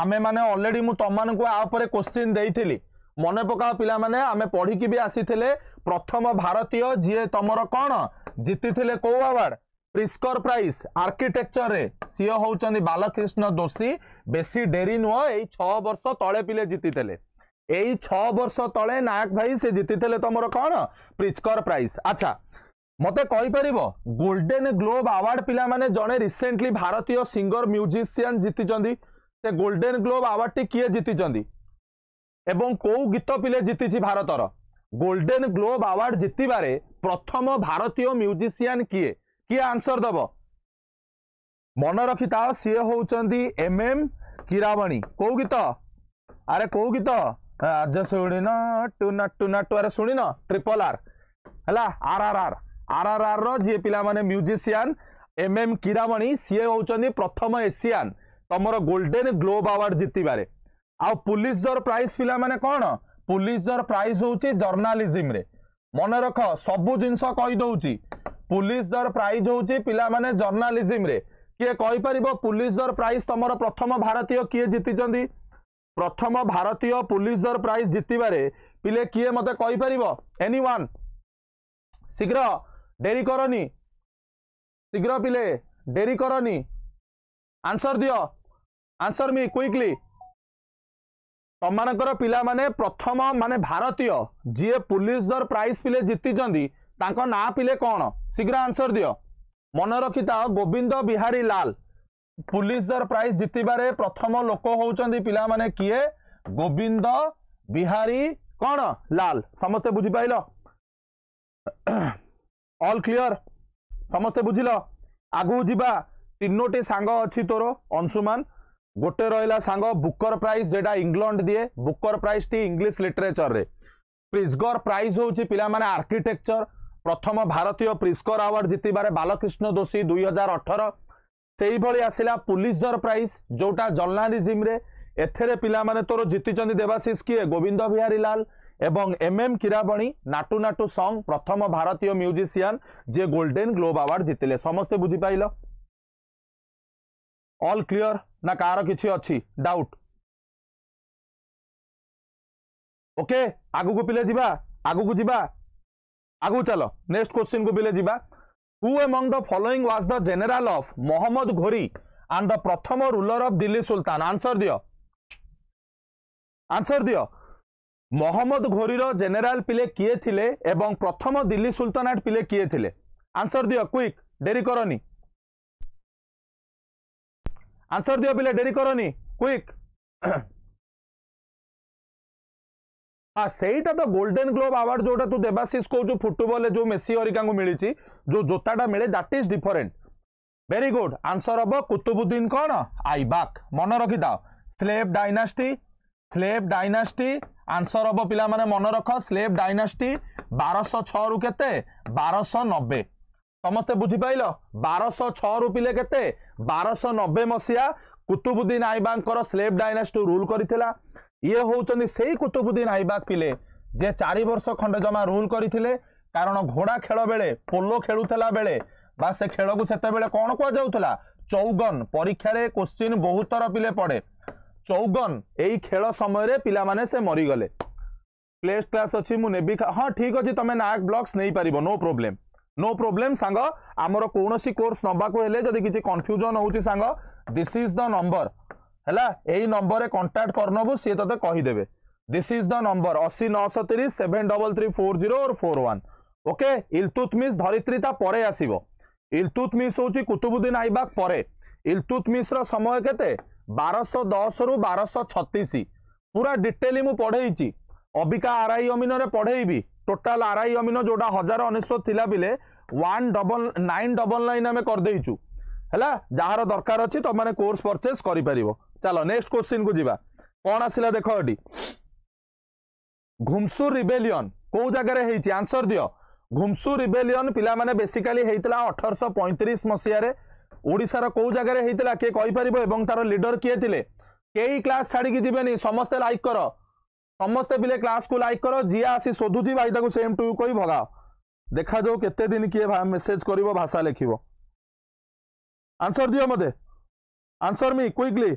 ଆମେମାନେ ଅଲରେଡ଼ି ମୁଁ ତମମାନଙ୍କୁ ଆ ଉପରେ କୋଶ୍ଚିନ୍ ଦେଇଥିଲି ମନେ ପକାଅ ପିଲାମାନେ ଆମେ ପଢ଼ିକି ବି ଆସିଥିଲେ ପ୍ରଥମ ଭାରତୀୟ ଯିଏ ତମର କ'ଣ ଜିତିଥିଲେ କୋଉ ଆୱାର୍ଡ ପ୍ରିସ୍କର ପ୍ରାଇଜ୍ ଆର୍କିଟେକ୍ଚରରେ ସିଏ ହେଉଛନ୍ତି ବାଲକ୍ରିଷ୍ଣ ଦୋଷୀ ବେଶୀ ଡେରି ନୁହଁ ଏଇ ଛଅ ବର୍ଷ ତଳେ ପିଲେ ଜିତିଥିଲେ ଏଇ ଛଅ ବର୍ଷ ତଳେ ନାୟକ ଭାଇ ସେ ଜିତିଥିଲେ ତମର କ'ଣ ପ୍ରିସ୍କର ପ୍ରାଇଜ୍ ଆଚ୍ଛା ମୋତେ କହିପାରିବ ଗୋଲ୍ଡେନ୍ ଗ୍ଲୋବ୍ ଆୱାର୍ଡ ପିଲାମାନେ ଜଣେ ରିସେଣ୍ଟଲି ଭାରତୀୟ ସିଙ୍ଗର ମ୍ୟୁଜିସିଆନ୍ ଜିତିଛନ୍ତି ସେ ଗୋଲ୍ଡେନ୍ ଗ୍ଲୋବ୍ ଆୱାର୍ଡ଼ଟି କିଏ ଜିତିଛନ୍ତି ଏବଂ କେଉଁ ଗୀତ ପିଲେ ଜିତିଛି ଭାରତର ଗୋଲ୍ଡେନ୍ ଗ୍ଲୋବ୍ ଆୱାର୍ଡ଼ ଜିତିବାରେ ପ୍ରଥମ ଭାରତୀୟ ମ୍ୟୁଜିସିଆନ୍ କିଏ କିଏ ଆନ୍ସର ଦେବ ମନେ ରଖିଥାଅ ସିଏ ହେଉଛନ୍ତି ଏମ୍ ଏମ୍ କିରାବଣୀ କେଉଁ ଗୀତ ଆରେ କେଉଁ ଗୀତ ଆଜ ଶୁଣିନ ଟୁ ନା ଟୁ ନା ଟୁ ଆରେ ଶୁଣିନ ଟ୍ରିପଲ୍ ଆର୍ ହେଲା ଆର୍ ଆର୍ ଆର୍ ଆର୍ ଆର୍ ଆର୍ ର ଯିଏ ପିଲାମାନେ ମ୍ୟୁଜିସିଆନ୍ ଏମ୍ ଏମ୍ କିରାମଣି ସିଏ ହେଉଛନ୍ତି ପ୍ରଥମ ଏସିଆନ୍ ତମର ଗୋଲ୍ଡେନ୍ ଗ୍ଲୋବ୍ ଆୱାର୍ଡ ଜିତିବାରେ ଆଉ ପୁଲିସ ଜର ପ୍ରାଇଜ୍ ପିଲାମାନେ କ'ଣ ପୁଲିସ ଜର ପ୍ରାଇଜ୍ ହେଉଛି ଜର୍ଣ୍ଣାଲିଜିମ୍ରେ ମନେ ରଖ ସବୁ ଜିନିଷ କହିଦେଉଛି ପୁଲିସ ଜର ପ୍ରାଇଜ୍ ହେଉଛି ପିଲାମାନେ ଜର୍ଣ୍ଣାଲିଜିମ୍ରେ କିଏ କହିପାରିବ ପୁଲିସ ଜର ପ୍ରାଇଜ୍ ତମର ପ୍ରଥମ ଭାରତୀୟ କିଏ ଜିତିଛନ୍ତି ପ୍ରଥମ ଭାରତୀୟ ପୁଲିସ ଜର ପ୍ରାଇଜ୍ ଜିତିବାରେ ପିଲେ କିଏ ମୋତେ କହିପାରିବ ଏନି ୱାନ୍ ଶୀଘ୍ର ଡେରି କରନି ଶୀଘ୍ର ପିଲେ ଡେରି କରନି ଆନ୍ସର ଦିଅ আনসর মি কুইকলি তোমার পিলামানে প্রথম মানে ভারতীয় যিয়ে পুলিশর প্রাইজ পিলে জিতিଛନ୍ତି ତାଙ୍କ ନାଁ ପିଲେ କ'ଣ ଶୀଘ୍ର ଆନ୍ସର ଦିଅ ମନେ ରଖିଥାଅ ଗୋବିନ୍ଦ ବିହାରୀ ଲାଲ ପୁଲିସର ପ୍ରାଇଜ୍ ଜିତିବାରେ ପ୍ରଥମ ଲୋକ ହେଉଛନ୍ତି ପିଲାମାନେ କିଏ ଗୋବିନ୍ଦ ବିହାରୀ କ'ଣ ଲାଲ ସମସ୍ତେ ବୁଝିପାରିଲ ଅଲ୍ କ୍ଲିଅର ସମସ୍ତେ ବୁଝିଲ ଆଗକୁ ଯିବା ତିନୋଟି ସାଙ୍ଗ ଅଛି ତୋର ଅଂଶୁମାନ গোটে রহিলা সাঙ্গ বুকর প্রাইজ যেটা ইংল্যান্ড দিয়ে বুকর প্রাইজটি ইংলিশ লিটরেচরের প্রিজগর প্রাইজ হচ্ছে পিলা মানে আর্কিটেকচর প্রথম ভারতীয় প্রিজকর আওয়ার্ড জিতবার বালকৃষ্ণ দোষী দুই হাজার অঠর সেইভাবে আসিলা পুলিশর প্রাইজ যেটা জর্নালিজিমে এথেরে পিলা মানে তোর জিতিছেন দেবাশিষ কিয়ে গোবিন্দ বিহারী লাল এবং M M Keeravani Naatu Naatu song প্রথম ভারতীয় মিউজিসিয়ান যে গোল্ডেন গ্লোব আওয়ার্ড জিতিলে সমস্তে বুঝিপাইল ଅଲ୍ କ୍ଲିଅର ନା କାହାର କିଛି ଅଛି ଡାଉଟ୍ ଓକେ ଆଗକୁ ପିଲେ ଯିବା ଆଗକୁ ଯିବା ଆଗକୁ ଚାଲ ନେକ୍ସଟ କ୍ୱେଶ୍ଚିନ୍କୁ ପିଲେ ଯିବା who among the following was the general of Muhammad Ghori and the ପ୍ରଥମ ରୁଲର ଅଫ୍ ଦିଲ୍ଲୀ ସୁଲତାନ ଆନ୍ସର ଦିଅ আনসর দিও মহম্মদ ঘোরির জেনেরাল পিলে কিয়ে থিলে এবং প্রথম দিল্লি সুলতানাট পিলে কিয়ে থিলে আনসর দিও কুইক ডেরি করনি আনসার দিও পিলা ডেরি করনি কুইক हाँ ସେଇଟା ତ ଗୋଲ୍ଡେନ୍ ଗ୍ଲୋବ୍ ଆୱାର୍ଡ ଯୋଉଟା ତୁ ଦେବାଶିଷ କହୁଛୁ ଫୁଟବଲରେ ଯୋଉ ମେସି ହରିକାଙ୍କୁ ମିଳିଛି ଯୋଉ ଜୋତାଟା ମିଳେ that is different very good answer ହବ କୁତୁବୁଦ୍ଦିନ କ'ଣ ଆଇବାକ୍ ମନେ ରଖିଥାଅ slave dynasty slave dynasty answer ହବ ପିଲାମାନେ ମନେ ରଖ ସ୍ଲେବ୍ ଡାଇନାଷ୍ଟି ବାରଶହ ଛଅରୁ କେତେ ବାରଶହ ନବେ ସମସ୍ତେ ବୁଝିପାରିଲ ବାରଶହ ଛଅରୁ ପିଲେ କେତେ ବାରଶହ ନବେ ମସିହା କୁତୁବୁଦ୍ଦିନ ଆଇବାଙ୍କର ସ୍ଲେଭ୍ ଡାଇନାଷ୍ଟି ରୁଲ୍ କରିଥିଲା ଇଏ ହେଉଛନ୍ତି ସେଇ କୁତୁବୁଦ୍ଦିନ ଆଇବାକ ପିଲେ ଯେ ଚାରି ବର୍ଷ ଖଣ୍ଡେ ଜମା ରୁଲ୍ କରିଥିଲେ କାରଣ ଘୋଡ଼ା ଖେଳ ବେଳେ ପୋଲୋ ଖେଳୁଥିଲା ବେଳେ ବା ସେ ଖେଳକୁ ସେତେବେଳେ କ'ଣ କୁହାଯାଉଥିଲା ଚୌଗନ ପରୀକ୍ଷାରେ କୋଶ୍ଚିନ୍ ବହୁତ ଥର ପିଲେ ପଡ଼େ ଚୌଗନ ଏଇ ଖେଳ ସମୟରେ ପିଲାମାନେ ସେ ମରିଗଲେ ପ୍ଲେସ୍ କ୍ଲାସ୍ ଅଛି ମୁଁ ନେବି ହଁ ଠିକ୍ ଅଛି ତମେ ନାକ୍ ବ୍ଲକ୍ସ ନେଇପାରିବ ନୋ ପ୍ରୋବ୍ଲେମ୍ নো ପ୍ରୋବ୍ଲେମ୍ ସାଙ୍ଗ ଆମର କୌଣସି କୋର୍ସ ନେବାକୁ ହେଲେ ଯଦି କିଛି କନଫ୍ୟୁଜନ୍ ହେଉଛି ସାଙ୍ଗ ଦିସ୍ ଇଜ୍ ଦ ନମ୍ବର ହେଲା ଏଇ ନମ୍ବରରେ କଣ୍ଟାକ୍ଟ କରିନେବୁ ସିଏ ତୋତେ କହିଦେବେ ଦିସ୍ ଇଜ୍ ଦ ନମ୍ବର ଅଶୀ ନଅଶହ ତିରିଶ seven double three four zero four one okay Iltutmish Dharitri ତା ପରେ ଆସିବ ଇଲତୁତମିସ୍ ହେଉଛି କୁତୁବୁଦ୍ଦିନ ଆଇବାକ ପରେ ଇଲତୁତମିସ୍ର ସମୟ କେତେ ବାରଶହ ଦଶରୁ ବାରଶହ ଛତିଶ ପୁରା ଡିଟେଲି ମୁଁ ପଢ଼େଇଛି ଅବିକା ଆର୍ଆଇ ଅମିନରେ ପଢ଼େଇବି ଟୋଟାଲ ଆର୍ଆଇ ଅମିନ ଯେଉଁଟା ହଜାର ଉଣେଇଶହ ଥିଲା ବେଲେ one double nine double nine ଆମେ କରିଦେଇଛୁ ହେଲା ଯାହାର ଦରକାର ଅଛି ତୁମମାନେ କୋର୍ସ ପରଚେସ୍ କରିପାରିବ ଚାଲ ନେକ୍ସଟ କୋଶ୍ଚିନ୍କୁ ଯିବା କ'ଣ ଆସିଲା ଦେଖ ଏଠି ଘୁମସୁ ରିବେଲିଅନ୍ କେଉଁ ଜାଗାରେ ହେଇଛି ଆନ୍ସର ଦିଅ ଘୁମସୁ ରିବେଲିଅନ୍ ପିଲାମାନେ ବେସିକାଲି ହେଇଥିଲା ଅଠରଶହ ପଇଁତିରିଶ ମସିହାରେ ଓଡ଼ିଶାର କେଉଁ ଜାଗାରେ ହେଇଥିଲା କିଏ କହିପାରିବ ଏବଂ ତାର ଲିଡର କିଏ ଥିଲେ କେହି କ୍ଲାସ୍ ଛାଡ଼ିକି ଯିବେନି ସମସ୍ତେ ଲାଇକ୍ କର ସମସ୍ତେ ପିଲେ କ୍ଲାସକୁ ଲାଇକ୍ କର ଯିଏ ଆସି ଶୋଧୁଛି ଭାଇ ତାକୁ ସେମ୍ ଟୁ କହି ଭଗାଅ ଦେଖାଯାଉ କେତେ ଦିନ କିଏ ମେସେଜ୍ କରିବ ଭାଷା ଲେଖିବ ଆନ୍ସର ଦିଅ ମୋତେ ଆନ୍ସର ମି କ୍ୱିକଲି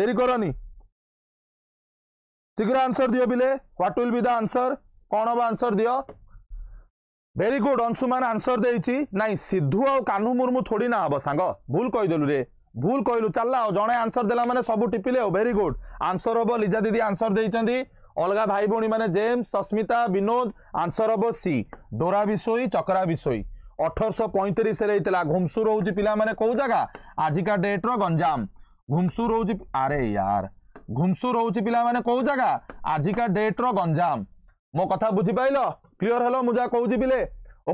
ଡେରି କରନି ଶୀଘ୍ର ଆନ୍ସର ଦିଅ ପିଲେ what will be the answer କ'ଣ ହେବ ଆନ୍ସର ଦିଅ ଭେରି ଗୁଡ୍ ଅଂଶୁମାନ ଆନ୍ସର ଦେଇଛି ନାଇଁ ସିଦ୍ଧୁ ଆଉ କାହ୍ନୁ ମୁର୍ମୁ ଥୋଡ଼ି ନା ହେବ ସାଙ୍ଗ ଭୁଲ କହିଦେଲୁ ରେ ଭୁଲ କହିଲୁ ଚାଲିଲା ଆଉ ଜଣେ ଆନ୍ସର ଦେଲା ମାନେ ସବୁ ଟିପିଲେ ଆଉ ଭେରି ଗୁଡ୍ ଆନ୍ସର ହେବ ଲିଜା ଦିଦି ଆନ୍ସର ଦେଇଛନ୍ତି ଅଲଗା ଭାଇ ଭଉଣୀମାନେ ଜେମ୍ସ ସସ୍ମିତା ବିନୋଦ ଆନ୍ସର ହେବ ସି ଡୋରା ବିଷୋଇ ଚକରା ବିଷୋଇ ଅଠରଶହ ପଇଁତିରିଶରେ ହେଇଥିଲା ଘୁମସୁ ରହୁଛି ପିଲାମାନେ କେଉଁ ଜାଗା ଆଜିକା ଡେଟ୍ର ଗଞ୍ଜାମ ଘୁମସୁ ରହୁଛି ଆରେ ୟାର ଘୁମସୁ ରହୁଛି ପିଲାମାନେ କେଉଁ ଜାଗା ଆଜିକା ଡେଟ୍ର ଗଞ୍ଜାମ ମୋ କଥା ବୁଝିପାରିଲ କ୍ଲିଅର ହେଲ ମୁଁ ଯାହା କହୁଛି ପିଲେ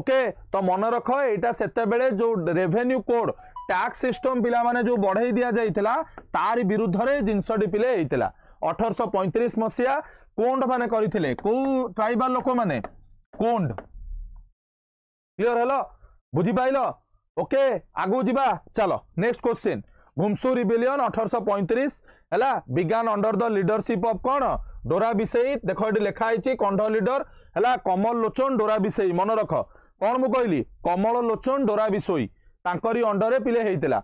ଓକେ ତ ମନେ ରଖ ଏଇଟା ସେତେବେଳେ ଯେଉଁ ରେଭେନ୍ୟୁ କୋଡ୍ ଟ୍ୟାକ୍ସ ସିଷ୍ଟମ ପିଲାମାନେ ଯେଉଁ ବଢ଼େଇ ଦିଆଯାଇଥିଲା ତାରି ବିରୁଦ୍ଧରେ ଜିନିଷଟି ପିଲେ ହେଇଥିଲା ଅଠରଶହ ପଇଁତିରିଶ ମସିହା କୋଣ୍ଡମାନେ କରିଥିଲେ କୋଉ ଟ୍ରାଇବାଲ ଲୋକମାନେ କୋଣ୍ଡ କ୍ଲିଅର ହେଲ ବୁଝିପାରିଲ ଓକେ ଆଗକୁ ଯିବା ଚାଲ ନେକ୍ସଟ କ୍ୱେଶ୍ଚିନ୍ ଘୁମସୁ ରିବିଲିୟନ ଅଠରଶହ ପଇଁତିରିଶ ହେଲା began under the leadership of କ'ଣ ଡୋରା ବିଷେଇ ଦେଖ ଏଠି ଲେଖା ହେଇଛି କଣ୍ଢ ଲିଡର ହେଲା କମଲ ଲୋଚନ ଡୋରା ବିଷେଇ ମନେ ରଖ କ'ଣ ମୁଁ କହିଲି କମଳ ଲୋଚନ ଡୋରା ବିଷୋଇ ତାଙ୍କରି ଅଣ୍ଡରରେ ପିଲେ ହେଇଥିଲା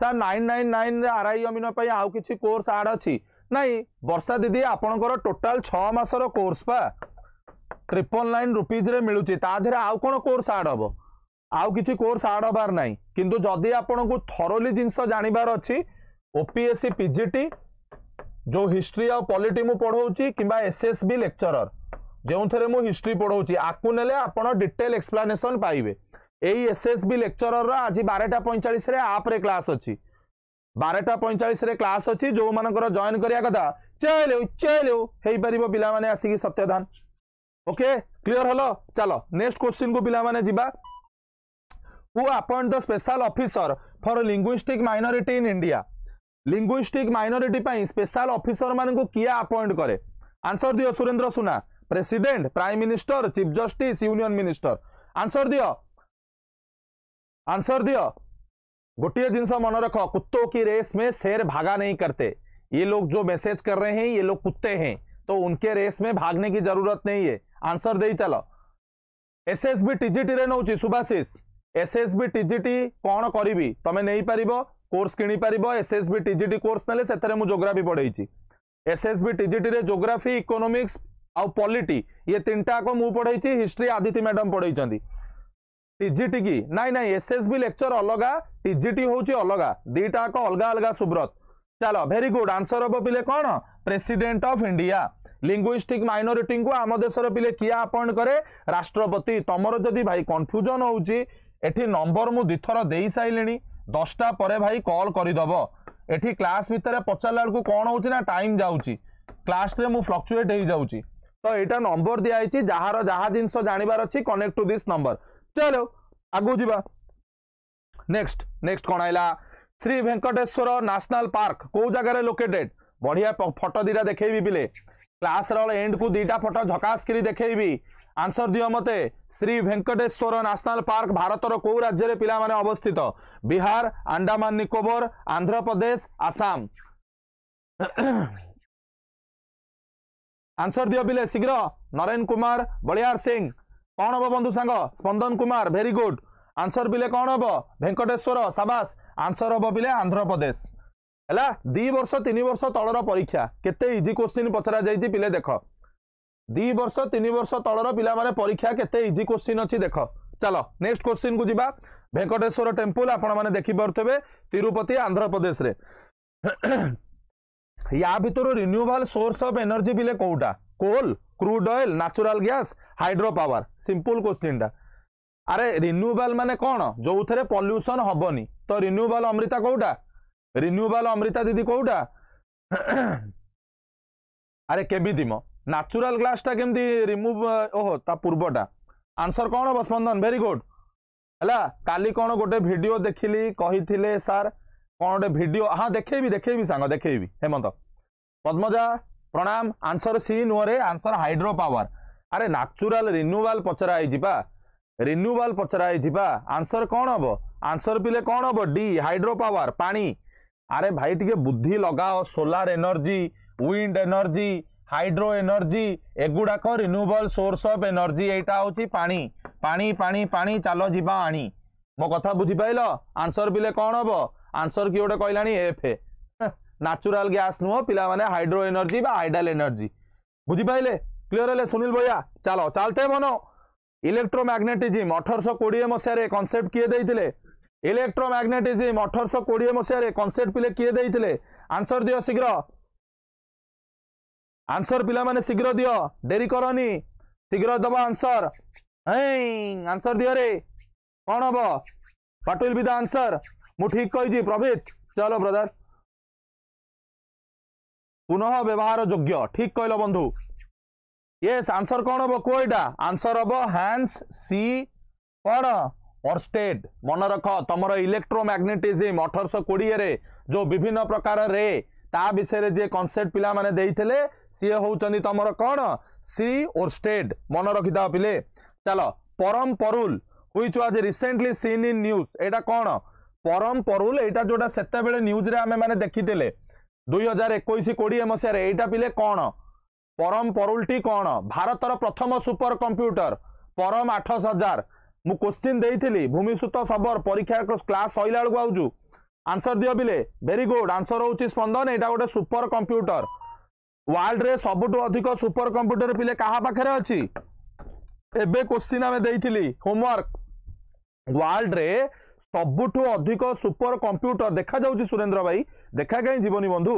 ସାର୍ ନାଇନ୍ ନାଇନ୍ ନାଇନ୍ରେ ଆର୍ଆଇ ଅମିନ ପାଇଁ ଆଉ କିଛି କୋର୍ସ ଆଡ୍ ଅଛି ନାଇଁ ବର୍ଷା ଦିଦି ଆପଣଙ୍କର ଟୋଟାଲ ଛଅ ମାସର କୋର୍ସ ପା ଟ୍ରିପଲ୍ ନାଇନ୍ ରୁପିଜ୍ରେ ମିଳୁଛି ତା ଦେହରେ ଆଉ କ'ଣ କୋର୍ସ ଆଡ଼୍ ହେବ ଆଉ କିଛି କୋର୍ସ ଆଡ଼୍ ହେବାର ନାହିଁ କିନ୍ତୁ ଯଦି ଆପଣଙ୍କୁ ଥରୋଲି ଜିନିଷ ଜାଣିବାର ଅଛି ଓପିଏସ୍ସି ପିଜିଟି ଯେଉଁ ହିଷ୍ଟ୍ରି ଆଉ ପଲିଟି ମୁଁ ପଢ଼ାଉଛି କିମ୍ବା ଏସ୍ଏସ୍ବି ଲେକ୍ଚରର ଯେଉଁଥିରେ ମୁଁ ହିଷ୍ଟ୍ରି ପଢ଼ାଉଛି ଆକୁ ନେଲେ ଆପଣ ଡିଟେଲ୍ ଏକ୍ସପ୍ଲାନେସନ୍ ପାଇବେ ଏଇ ଏସ୍ଏସ୍ବି ଲେକ୍ଚରର ଆଜି ବାରଟା ପଇଁଚାଳିଶରେ ଆପ୍ରେ କ୍ଲାସ୍ ଅଛି বারোটা পঁয়চাশে ক্লাস অনেক জয়েন করা কথা চেলেও চেলেও হয়ে পার পিলা মানে আসিকি সত্যদান ওকে ক্লিয়ার হল চাল নেক্সট কোশ্চিন কু পিলা মানে যা who appoint the special officer for linguistic minority in India linguistic minority পাই স্পেশাল অফিসর মানুষ কি আপয়েন্ট করে আনসর দিও Surendra Suna president prime minister chief justice union minister answer দিও আনসর দিও गोटे जिनस मन रख कुत्तों की रेस में शेर भागा नहीं करते ये लोग जो मैसेज कर रहे हैं ये लोग कुत्ते हैं तो उनके रेस में भागने की जरूरत नहीं है आंसर दे चल एस एस बी टीजीटी नौ Subhashish S S B TGT कौन करी तुम नहीं पार कोर्स किणी पार S S B TGT course ना से मुझे जोग्राफी पढ़े S S B TGT geography economics आउ पॉलिटी ये तीन टाक मुझे पढ़ई हिस्ट्री आदिति मैडम पढ़ई ଟିଜିଟି କି ନାଇଁ ନାଇଁ ଏସ୍ଏସ୍ବି ଲେକ୍ଚର ଅଲଗା ଟିଜିଟି ହେଉଛି ଅଲଗା ଦୁଇଟାକ ଅଲଗା ଅଲଗା ସୁବ୍ରତ ଚାଲ ଭେରି ଗୁଡ୍ ଆନ୍ସର ହବ ପିଲେ କ'ଣ ପ୍ରେସିଡେଣ୍ଟ ଅଫ୍ ଇଣ୍ଡିଆ লিঙ্গুইষ্টিক মাইনোরিটিঙ্কু আম দেশের পিলে কি আপয়েন্ট করে রাষ্ট্রপতি তোমার যদি ভাই কনফ্যুজন হচ্ছে এটি নম্বর মু দুইথর দিয়ে সাইলে দশটা পরে ভাই কল করিদব এটি ক্লাস ভিতরে পচারা বেড়ে কম হচ্ছে না টাইম যাচ্ছি ক্লাসে মু ফ্লকচুয়েট হয়ে যাচ্ছি তো এটা নম্বর দিয়া হয়েছি যার যা জিনিস জাণবার অনেক্ট টু দিস নম্বর ଚାଲ ଆଗକୁ ଯିବା ନେକ୍ସଟ ନେକ୍ସଟ କ'ଣ ହେଲା ଶ୍ରୀ ଭେଙ୍କଟେଶ୍ୱର ନ୍ୟାସନାଲ ପାର୍କ କେଉଁ ଜାଗାରେ ଲୋକେଟେଡ୍ ବଢ଼ିଆ ଫଟୋ ଦୁଇଟା ଦେଖେଇବି ପିଲେ କ୍ଲାସ୍ର ଏଣ୍ଡକୁ ଦୁଇଟା ଫଟୋ ଝକାସକିରି ଦେଖେଇବି ଆନ୍ସର ଦିଅ ମୋତେ ଶ୍ରୀ ଭେଙ୍କଟେଶ୍ୱର ନ୍ୟାସନାଲ ପାର୍କ ଭାରତର କେଉଁ ରାଜ୍ୟରେ ପିଲାମାନେ ଅବସ୍ଥିତ ବିହାର ଆଣ୍ଡାମାନ ନିକୋବର ଆନ୍ଧ୍ରପ୍ରଦେଶ ଆସାମ ଆନ୍ସର ଦିଅ ପିଲେ ଶୀଘ୍ର ନରେନ କୁମାର ବଳିହାର ସିଂ କ'ଣ ହେବ ବନ୍ଧୁ ସାଙ୍ଗ Spandan Kumar very good answer ବିଲେ କ'ଣ ହେବ ଭେଙ୍କଟେଶ୍ୱର ସାବାସ ଆନ୍ସର ହେବ ବିଲେ ଆନ୍ଧ୍ରପ୍ରଦେଶ ହେଲା ଦୁଇ ବର୍ଷ ତିନି ବର୍ଷ ତଳର ପରୀକ୍ଷା କେତେ ଇଜି କୋଶ୍ଚିନ୍ ପଚରାଯାଇଛି ପିଲେ ଦେଖ ଦୁଇ ବର୍ଷ ତିନି ବର୍ଷ ତଳର ପିଲାମାନେ ପରୀକ୍ଷା କେତେ ଇଜି କୋଶ୍ଚିନ୍ ଅଛି ଦେଖ ଚାଲ ନେକ୍ସଟ କୋଶ୍ଚିନ୍କୁ ଯିବା ଭେଙ୍କଟେଶ୍ୱର ଟେମ୍ପୁଲ ଆପଣମାନେ ଦେଖିପାରୁଥିବେ ତିରୁପତି ଆନ୍ଧ୍ରପ୍ରଦେଶରେ ୟା ଭିତରୁ ରିନ୍ୟୁଏବଲ୍ ସୋର୍ସ ଅଫ୍ ଏନର୍ଜି ବିଲେ କେଉଁଟା coal crude oil natural gas hydro power simple কোশ্চিনটা আরে রিନ୍ୟୁଏବଲ୍ মানে কোণ যৌথে পଲ୍ୟୁସନ୍ হবনি তো রিନ୍ୟୁଏବଲ୍ অমৃতা কোটা রিନ୍ୟୁଏବଲ୍ অমৃতা দিদি কোটা আরে কেবি দিম ন্যাচুরাল গ্লাসটা কেমতি রিমুভ ওহো তা পূর্বটা আনসর কোণ হব ভেরি গুড ହେଲା কালি କ'ଣ গোটে ভিডিও দেখিলি କହିଥିଲେ স্যার କ'ଣ গোটে ভিডিও ହଁ দেখেবি দেখেবি ସାଙ୍ଗ দেখেবি হেমন্ত পদ্মজা প্ৰণাম আনচৰ চি নুহৰে আনচৰ হাইড্ৰ পাৱাৰ আৰে নেচুৰেল ৰিনুৱেল পচৰা হেৰিবা ৰিনুৱেল পচৰা হেৰিবা আনচৰ কণ হ'ব আনচৰ পিলে কণ হ'ব ডি হাইড্ৰ পাৱাৰ পানী আৰে ভাই টিকে বুদ্ধি লগাও solar energy wind energy hydro energy এগুড়াক ৰিনুৱেল চৰ্চ অফ এনৰ্জি এইটা হ'ল পানী পানী পানী পানী চাল যা আনি মই কথা বুজি পাৰিল আনচৰ পিলে কণ হ'ব আনচৰ কি গোটেই কয়লা এফ এ ନ୍ୟାଚୁରାଲ ଗ୍ୟାସ୍ ନୁହଁ ପିଲାମାନେ ହାଇଡ୍ରୋ ଏନର୍ଜି ବା ହାଇଡାଲ ଏନର୍ଜି ବୁଝିପାରିଲେ କ୍ଲିଅର ହେଲେ ସୁନୀଲ ଭैया ଚାଲ ଚାଲତେ ମନ ଇଲେକ୍ଟ୍ରୋମ୍ୟାଗ୍ନେଟିଜିମ୍ ଅଠରଶହ କୋଡ଼ିଏ ମସିହାରେ କନସେପ୍ଟ କିଏ ଦେଇଥିଲେ ଇଲେକ୍ଟ୍ରୋମ୍ୟାଗ୍ନେଟିଜିମ୍ ଅଠରଶହ କୋଡ଼ିଏ ମସିହାରେ କନସେପ୍ଟ ପିଲେ କିଏ ଦେଇଥିଲେ ଆନ୍ସର ଦିଅ ଶୀଘ୍ର ଆନ୍ସର ପିଲାମାନେ ଶୀଘ୍ର ଦିଅ ଡେରି କରନି ଶୀଘ୍ର ଦେବ ଆନ୍ସର ହେଇ ଆନ୍ସର ଦିଅରେ କ'ଣ ହବ what will be the answer ମୁଁ ଠିକ୍ କହିଛି ପ୍ରଭିତ ଚଲୋ ବ୍ରଦର পুনঃ ব্যবহার যোগ্য ঠিক কহিল বন্ধু ইয়েস আনসর কোণ হব কোইটা আনসর হব হ্যান্ডস সি কোণ অর্স্টেড মনে রখ তোমার ইলেকট্রোম্যাগনেটিজম অঠরশো কোড়িয়ে যে বিভিন্ন প্রকার রে তা বিষয়ে যে কনসেপ্ট পিলা মানে দিয়েছিলে সি হচ্ছেন তোমার কোণ সি ওর্স্টেড মনে রখিথাও পিলে চাল Param Parul which was recently seen in news এটা কোণ পরম পরুল এটা যেটা সেতবে নিউজরে আমি মানে দেখিলে দুই হাজার ଏକୋଇଶ କୋଡ଼ିଏ ମସିହାରେ ଏଇଟା ପିଲେ କ'ଣ ପରମ ପରୁଲଟି କ'ଣ ଭାରତର ପ୍ରଥମ ସୁପର କମ୍ପ୍ୟୁଟର ପରମ ଆଠଶ ହଜାର ମୁଁ କୋଶ୍ଚିନ୍ ଦେଇଥିଲି ଭୂମିସୂତ ସବର ପରୀକ୍ଷା କ୍ଲାସ୍ ସରିଲା ବେଳକୁ ଆଉଛୁ ଆନ୍ସର ଦିଅ ବିଲେ ଭେରି ଗୁଡ୍ ଆନ୍ସର ହେଉଛି ସ୍ପନ୍ଦନ ଏଇଟା ଗୋଟେ ସୁପର କମ୍ପ୍ୟୁଟର ୱାର୍ଲଡରେ ସବୁଠୁ ଅଧିକ ସୁପର କମ୍ପ୍ୟୁଟର ପିଲେ କାହା ପାଖରେ ଅଛି ଏବେ କୋଶ୍ଚିନ୍ ଆମେ ଦେଇଥିଲି ହୋମୱାର୍କ ୱାର୍ଲଡରେ ସବୁଠୁ ଅଧିକ ସୁପର କମ୍ପ୍ୟୁଟର ଦେଖାଯାଉଛି ସୁରେନ୍ଦ୍ର ଭାଇ ଦେଖା କାହିଁ ଯିବନି ବନ୍ଧୁ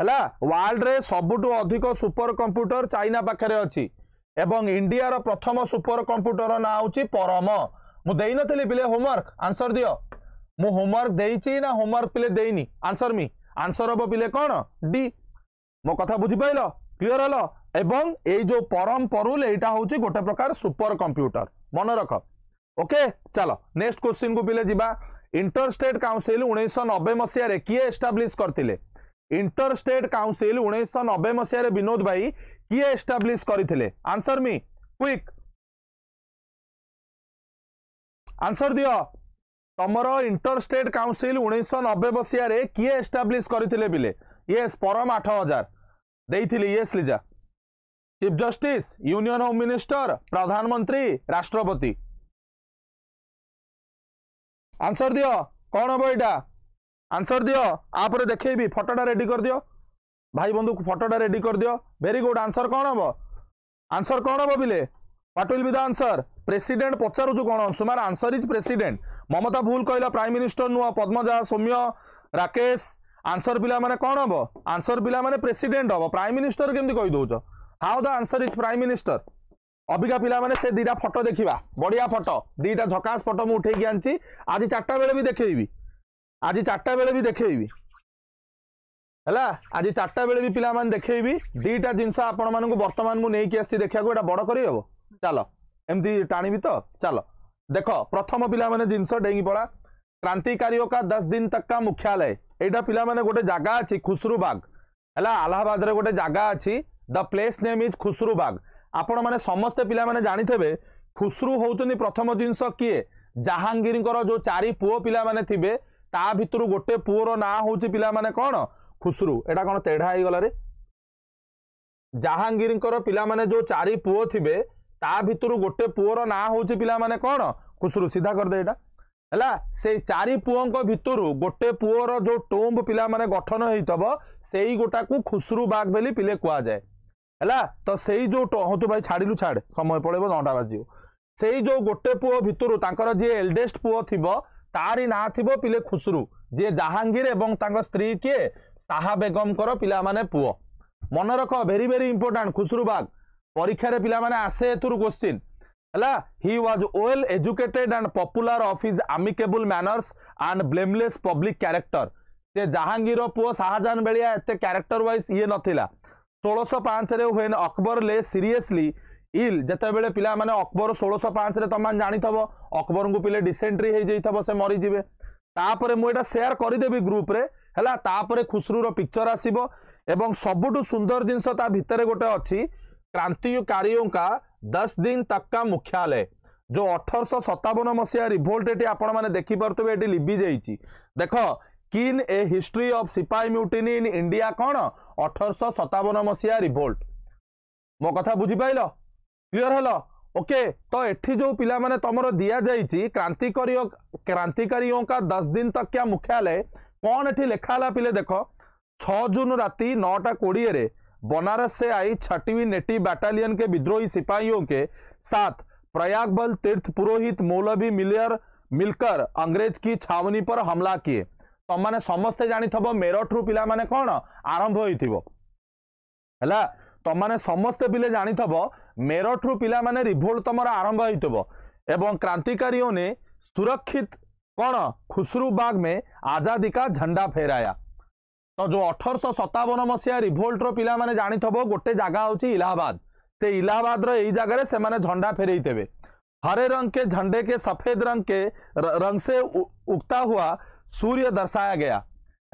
ହେଲା ୱାର୍ଲଡରେ ସବୁଠୁ ଅଧିକ ସୁପର କମ୍ପ୍ୟୁଟର ଚାଇନା ପାଖରେ ଅଛି ଏବଂ ଇଣ୍ଡିଆର ପ୍ରଥମ ସୁପର କମ୍ପ୍ୟୁଟର ନାଁ ହେଉଛି ପରମ ମୁଁ ଦେଇନଥିଲି ପିଲେ ହୋମୱାର୍କ ଆନ୍ସର ଦିଅ ମୁଁ ହୋମୱାର୍କ ଦେଇଛି ନା ହୋମୱାର୍କ ପିଲେ ଦେଇନି ଆନ୍ସର ମି ଆନ୍ସର ହବ ପିଲେ କ'ଣ ଡି ମୋ କଥା ବୁଝିପାରିଲ କ୍ଲିଅର ହେଲ ଏବଂ ଏଇ ଯେଉଁ ପରମ ପରୁଲ ଏଇଟା ହେଉଛି ଗୋଟେ ପ୍ରକାର ସୁପର କମ୍ପ୍ୟୁଟର ମନେ ରଖ ओके चलो नेक्स्ट क्वेश्चन को पिले जीबा इंटरस्टेट काउंसिल 1990 मसिया रे किए एस्टेब्लिश करथिले इंटरस्टेट काउंसिल 1990 मसिया रे विनोद भाई किए एस्टेब्लिश करथिले आंसर मी क्विक आंसर दियो तमरो इंटरस्टेट काउंसिल 1990 मसिया रे किए एस्टेब्लिश करथिले बिले यस परम 8000 देथिले yes Lija chief justice union home minister प्रधानमंत्री राष्ट्रपति আনসর দিও কণ হব এটা আনসর দিও আপরে দেখেবি ফটোটা রেডি করদিও ভাই বন্ধু ফটোটা রেডি করদিও ভেরি গুড আনসর কণ হব আনসর কণ হব বিলে what will be the answer president পচারুছু কোণ সুমার আনসর ইজ প্রেসিডেন্ট মমতা ভুল কহিলা প্রাইম মিনিষ্টর নুহ পদ্মজা সৌম্য রাকেশ আনসর পিলা মানে কণ হব আনসর পিলা মানে প্রেসিডেন্ট হব প্রাইম মিনিষ্টর কেমি কইদৌছ how the answer is prime minister অবিକା ପିଲାମାନେ ସେ ଦୁଇଟା ଫଟୋ ଦେଖିବା ବଢ଼ିଆ ଫଟୋ ଦୁଇଟା ଝକାସ ଫଟୋ ମୁଁ ଉଠେଇକି ଆଣିଛି ଆଜି ଚାରିଟା ବେଳେ ବି ଦେଖେଇବି ଆଜି ଚାରିଟା ବେଳେ ବି ଦେଖେଇବି ହେଲା ଆଜି ଚାରିଟା ବେଳେ ବି ପିଲାମାନେ ଦେଖେଇବି ଦୁଇଟା ଜିନିଷ ଆପଣମାନଙ୍କୁ ବର୍ତ୍ତମାନ ମୁଁ ନେଇକି ଆସିଛି ଦେଖିବାକୁ ଏଇଟା ବଡ଼ କରିହେବ ଚାଲ ଏମିତି ଟାଣିବି ତ ଚାଲ ଦେଖ ପ୍ରଥମ ପିଲାମାନେ ଜିନିଷ ଡେଇଁକି ପଳା କ୍ରାନ୍ତିକାରୀଓ କା ଦଶ ଦିନ ତକ କା ମୁଖ୍ୟାଳୟ ଏଇଟା ପିଲାମାନେ ଗୋଟେ ଜାଗା ଅଛି ଖୁସରୁବାଗ ହେଲା ଆଲାହାବାଦରେ ଗୋଟେ ଜାଗା ଅଛି the place name is Khusrobagh ଆପଣ ମାନେ ସମସ୍ତେ ପିଲାମାନେ ଜାଣିଥିବେ ଖୁସରୁ ହେଉଛନ୍ତି ପ୍ରଥମ ଜିନିଷ କିଏ ଜାହାଙ୍ଗୀରଙ୍କର ଯେଉଁ ଚାରି ପୁଅ ପିଲାମାନେ ଥିବେ ତା ଭିତରୁ ଗୋଟେ ପୁଅର ନାଁ ହେଉଛି ପିଲାମାନେ କ'ଣ ଖୁସରୁ ଏଇଟା କ'ଣ ତେଢ଼ା ହେଇଗଲାରେ ଜାହାଙ୍ଗୀରଙ୍କର ପିଲାମାନେ ଯେଉଁ ଚାରି ପୁଅ ଥିବେ ତା ଭିତରୁ ଗୋଟେ ପୁଅର ନାଁ ହେଉଛି ପିଲାମାନେ କ'ଣ ଖୁସରୁ ସିଧା କରିଦେ ଏଇଟା ହେଲା ସେଇ ଚାରି ପୁଅଙ୍କ ଭିତରୁ ଗୋଟେ ପୁଅର ଯେଉଁ ଟୋମ୍ବ ପିଲାମାନେ ଗଠନ ହେଇଥିବ ସେଇ ଗୋଟାକୁ ଖୁସରୁ ବାଘ ବୋଲି ପିଲେ କୁହାଯାଏ ହେଲା ତ ସେଇ ଯେଉଁ ହଁ ତୁ ଭାଇ ଛାଡ଼ିଲୁ ଛାଡ଼ ସମୟ ପଳେଇବ ନଅଟା ବାଜିବ ସେଇ ଯେଉଁ ଗୋଟେ ପୁଅ ଭିତରୁ ତାଙ୍କର ଯିଏ ଏଲ୍ଡେଷ୍ଟ ପୁଅ ଥିବ ତାରି ନାଁ ଥିବ ପିଲେ ଖୁସରୁ ଯିଏ ଜାହାଙ୍ଗୀର ଏବଂ ତାଙ୍କ ସ୍ତ୍ରୀ କିଏ ଶାହା ବେଗମଙ୍କର ପିଲାମାନେ ପୁଅ ମନେ ରଖ ଭେରି ଭେରି ଇମ୍ପୋର୍ଟାଣ୍ଟ ଖୁସରୁବାଗ ପରୀକ୍ଷାରେ ପିଲାମାନେ ଆସେ ଏଥିରୁ କୋଶ୍ଚିନ୍ ହେଲା he was well educated and popular of his amiable manners and blameless public character ସେ ଜାହାଙ୍ଗୀର ପୁଅ ଶାହାଜାହାନ ଭଳିଆ ଏତେ କ୍ୟାରେକ୍ଟର ୱାଇଜ୍ ଇଏ ନଥିଲା ଷୋଳଶହ ପାଞ୍ଚରେ ହୁଏନି ଲେ ସିରିୟସ୍ଲି ଇଲ୍ ଯେତେବେଳେ ପିଲାମାନେ ଅକବର ଷୋଳଶହ ପାଞ୍ଚରେ ତମେ ଜାଣିଥିବ ଅକବରଙ୍କୁ ପିଲେ ଡିସେଣ୍ଟ୍ରି ହେଇଯାଇଥିବ ସେ ମରିଯିବେ ତାପରେ ମୁଁ ଏଇଟା ସେୟାର କରିଦେବି ଗ୍ରୁପ୍ରେ ହେଲା ତାପରେ ଖୁସରୁର ପିକ୍ଚର ଆସିବ ଏବଂ ସବୁଠୁ ସୁନ୍ଦର ଜିନିଷ ତା ଭିତରେ ଗୋଟେ ଅଛି କ୍ରାନ୍ତିକାରୀଙ୍କା ଦଶ ଦିନ ତକ୍କା ମୁଖ୍ୟାଳୟ ଯେଉଁ ଅଠରଶହ ସତାବନ ମସିହା ରିଭୋଲ୍ଟ ଏଠି ଆପଣମାନେ ଦେଖିପାରୁଥିବେ ଏଠି ଲିଭି ଯାଇଛି ଦେଖ किन a history of sipahi mutiny in India कौन अठरश सतावन मसीह रिवोल्ट मो कथा बुझिपाल क्लीयर है ओके तो ये जो पे तुम दि जाइए क्रांतिकारी का दस दिन तक क्या मुख्यालय कौन ये लिखाला पे देख छून राति नौटा कोड़े बनारस से आई छठवीं नेटी बैटालियन के विद्रोही सिपाही के साथ प्रयागबल तीर्थ पुरोहित मौलवी मिलियर मिलकर अंग्रेज की छावनी पर हमला किए ତମେ ସମସ୍ତେ ଜାଣିଥିବ ମେରଠରୁ ପିଲାମାନେ କ'ଣ ଆରମ୍ଭ ହେଇଥିବ ହେଲା ତମେ ସମସ୍ତେ ପିଲେ ଜାଣିଥିବ ମେରଠରୁ ପିଲାମାନେ ରିଭୋଲ୍ଟ ତମର ଆରମ୍ଭ ହୋଇଥିବ ଏବଂ କ୍ରାନ୍ତିକାରୀମାନେ ସୁରକ୍ଷିତ କ'ଣ ଖୁସରୁ ବାଗ୍ ମେ ଆଜାଦିକା ଝଣ୍ଡା ଫେରାୟା ତ ଯୋଉ ଅଠରଶହ ସତାବନ ମସିହା ରିଭୋଲ୍ଟର ପିଲାମାନେ ଜାଣିଥିବ ଗୋଟେ ଜାଗା ହଉଛି ଇଲାହାବାଦ ସେ ଇଲାହାବାଦର ଏଇ ଜାଗାରେ ସେମାନେ ଝଣ୍ଡା ଫେରେଇଥିବେ ହରେ ରଙ୍ଗ କେ ଝଣ୍ଡେ କେ ସଫେଦ ରଙ୍ଗ କେ ରଙ୍ଗ ସେ ଉକ୍ତା ହୁଆ सूर्य दर्शाया गया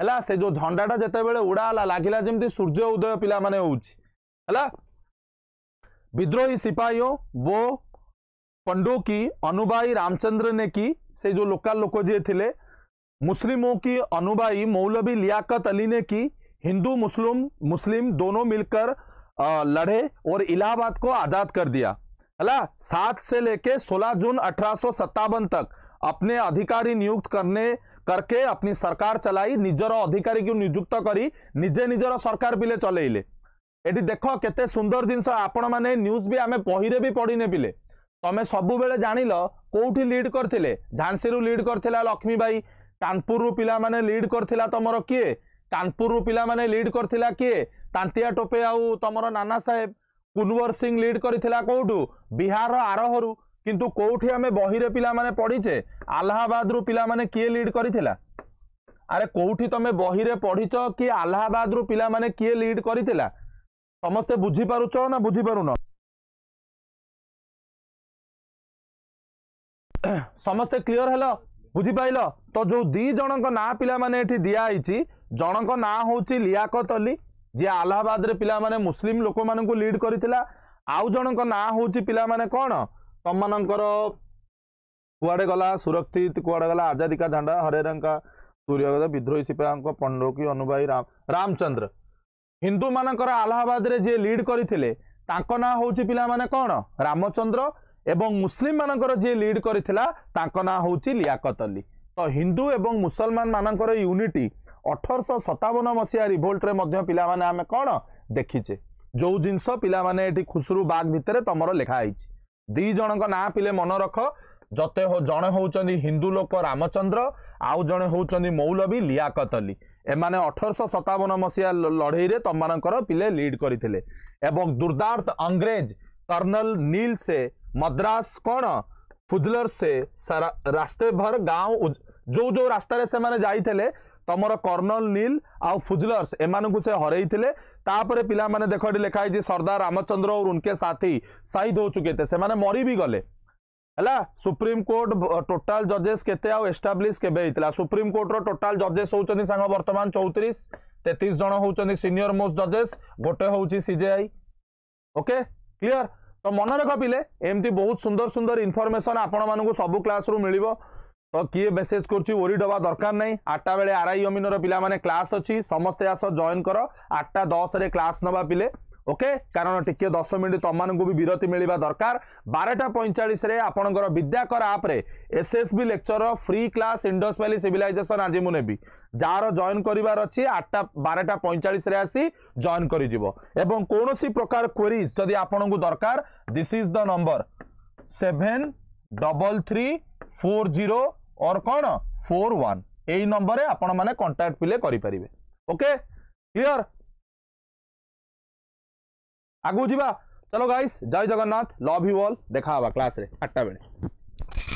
है से जो झंडाटा जिते बड़े उड़ाला लगे जमी सूर्य उदय पाने है विद्रोही सिपाही वो पंडो की अनुबाई रामचंद्र ने कि से जो लोकल लोक जी थे मुस्लिमों की अनुबाई मौलवी लियाकत अली ने कि हिंदू मुस्लिम मुस्लिम दोनों मिलकर लड़े और इलाहाबाद को आजाद कर दिया है सात से लेके सोलह जून अठारह तक अपने अधिकारी नियुक्त करने करके अपनी सरकार चलाई निजर अधिकारी को नियुक्त करी निजे निजर सरकार पिले चलेले এটি দেখ কেতে সুন্দর জিনিস আপন মানে নিউজ বি আমি বহিরে বি পড়িনে পিলে তুমি সবুবেলে জাঁল কোটি লিড করলে ঝাঁসি লিড করলে লক্ষ্মীবাই কানপুর পিলা মানে লিড করলে তোমার কি কানপুর পিলা মানে লিড করলে কি তাঁতিয়া টোপে আউ তোমার নানা সাহেব কুনবর সিং লিড করে কোটু বিহার আরহরু କିନ୍ତୁ କୋଉଠି ଆମେ ବହିରେ ପିଲାମାନେ ପଢ଼ିଛେ ଆଲାହାବାଦରୁ ପିଲାମାନେ କିଏ ଲିଡ୍ କରିଥିଲା ଆରେ କୋଉଠି ତମେ ବହିରେ ପଢ଼ିଛ କି ଆଲାହାବାଦରୁ ପିଲାମାନେ କିଏ ଲିଡ୍ କରିଥିଲା ସମସ୍ତେ ବୁଝିପାରୁଛ ନା ବୁଝିପାରୁନ ସମସ୍ତେ କ୍ଲିଅର ହେଲ ବୁଝିପାରିଲ ତ ଯୋଉ ଦି ଜଣଙ୍କ ନାଁ ପିଲାମାନେ ଏଠି ଦିଆହେଇଛି ଜଣଙ୍କ ନାଁ ହେଉଛି ଲିଆକତ ଅଲି ଯିଏ ଆଲାହାବାଦରେ ପିଲାମାନେ ମୁସଲିମ ଲୋକମାନଙ୍କୁ ଲିଡ୍ କରିଥିଲା ଆଉ ଜଣଙ୍କ ନାଁ ହେଉଛି ପିଲାମାନେ କ'ଣ ତମମାନଙ୍କର କୁଆଡ଼େ ଗଲା ସୁରକ୍ଷିତ କୁଆଡ଼େ ଗଲା ଆଜାଦିକା ଝାଣ୍ଡା ହରେରଙ୍କା ସୂର୍ଯ୍ୟଗତ ବିଦ୍ରୋହୀ ସିପାହୀଙ୍କ ପଣ୍ଡକୀ ଅନୁବାୟୀ ରାମଚନ୍ଦ୍ର ହିନ୍ଦୁମାନଙ୍କର ଆହ୍ଲାବାଦରେ ଯିଏ ଲିଡ୍ କରିଥିଲେ ତାଙ୍କ ନାଁ ହେଉଛି ପିଲାମାନେ କ'ଣ ରାମଚନ୍ଦ୍ର ଏବଂ ମୁସଲିମମାନଙ୍କର ଯିଏ ଲିଡ୍ କରିଥିଲା ତାଙ୍କ ନାଁ ହେଉଛି ଲିଆକତ ଅଲି ତ ହିନ୍ଦୁ ଏବଂ ମୁସଲମାନମାନଙ୍କର ୟୁନିଟି ଅଠରଶହ ସତାବନ ମସିହା ରିଭୋଲ୍ଟରେ ମଧ୍ୟ ପିଲାମାନେ ଆମେ କ'ଣ ଦେଖିଛେ ଯେଉଁ ଜିନିଷ ପିଲାମାନେ ଏଠି ଖୁସୁରୁ ବାଗ୍ ଭିତରେ ତୁମର ଲେଖା ହେଇଛି ଦୁଇ ଜଣଙ୍କ ନାଁ ପିଲେ ମନେ ରଖ ଯେତେ ଜଣେ ହେଉଛନ୍ତି ହିନ୍ଦୁ ଲୋକ ରାମଚନ୍ଦ୍ର ଆଉ ଜଣେ ହେଉଛନ୍ତି ମୌଲବୀ ଲିଆକତ ଅଲି ଏମାନେ ଅଠରଶହ ସତାବନ ମସିହା ଲଢ଼େଇରେ ତମମାନଙ୍କର ପିଲେ ଲିଡ୍ କରିଥିଲେ ଏବଂ ଦୁର୍ଦ୍ଧାର୍ଥ ଅଙ୍ଗ୍ରେଜ କର୍ଣ୍ଣଲ ନିଲ୍ ସେ ମଦ୍ରାସ କ'ଣ ଫୁଜଲର ସେ ରାସ୍ତେଭର ଗାଁ जो जो रास्तार से जाते तुमर कर्णल नील आउ फुजलर्स को से हर तापर पाने देख ये लिखाई सर्दार रामचंद्र और उनके साथी शहीद हो चुके थे से मरी भी गले है सुप्रीम कोर्ट टोटाल जजेस केते एस्टाब्लीश के सुप्रीम कोर्ट टोटाल जजेस होउछनि सांग बर्तमान 34 तेतीस जन हो सीनियर मोस्ट जजेस गोटे सीजे सीजेआई ओके क्लियर तो मन रख पिले एमती बहुत सुंदर सुंदर इनफर्मेसन आपण मानू सब क्लास रु मिल ତ କିଏ ମେସେଜ୍ କରୁଛି ଓରି ଡବା ଦରକାର ନାହିଁ ଆଠଟା ବେଳେ ଆର୍ଆଇ ଅମିନର ପିଲାମାନେ କ୍ଲାସ୍ ଅଛି ସମସ୍ତେ ଆସ ଜଏନ୍ କର ଆଠଟା ଦଶରେ କ୍ଲାସ୍ ନେବା ପିଲେ ଓକେ କାରଣ ଟିକିଏ ଦଶ ମିନିଟ୍ ତମମାନଙ୍କୁ ବି ବିରତି ମିଳିବା ଦରକାର ବାରଟା ପଇଁଚାଳିଶରେ ଆପଣଙ୍କର ବିଦ୍ୟାକର ଆପ୍ରେ S S B lecturer free class Indus valley civilisation ଆଜି ମୁଁ ନେବି ଯାହାର ଜଏନ୍ କରିବାର ଅଛି ଆଠଟା ବାରଟା ପଇଁଚାଳିଶରେ ଆସି ଜଏନ୍ କରିଯିବ ଏବଂ କୌଣସି ପ୍ରକାର କ୍ୱେରିଜ୍ ଯଦି ଆପଣଙ୍କୁ ଦରକାର this is the number seven double three four zero or କ'ଣ ফোর ୱାନ୍ ଏଇ ନମ୍ବରରେ ଆପଣମାନେ କଣ୍ଟାକ୍ଟ ପିଲେ କରିପାରିବେ ଓକେ କ୍ଲିଅର ଆଗକୁ ଯିବା ଚାଲ guys Jay Jagannath love you all ଦେଖା ହେବା କ୍ଲାସରେ ଆଠଟା ବେଳେ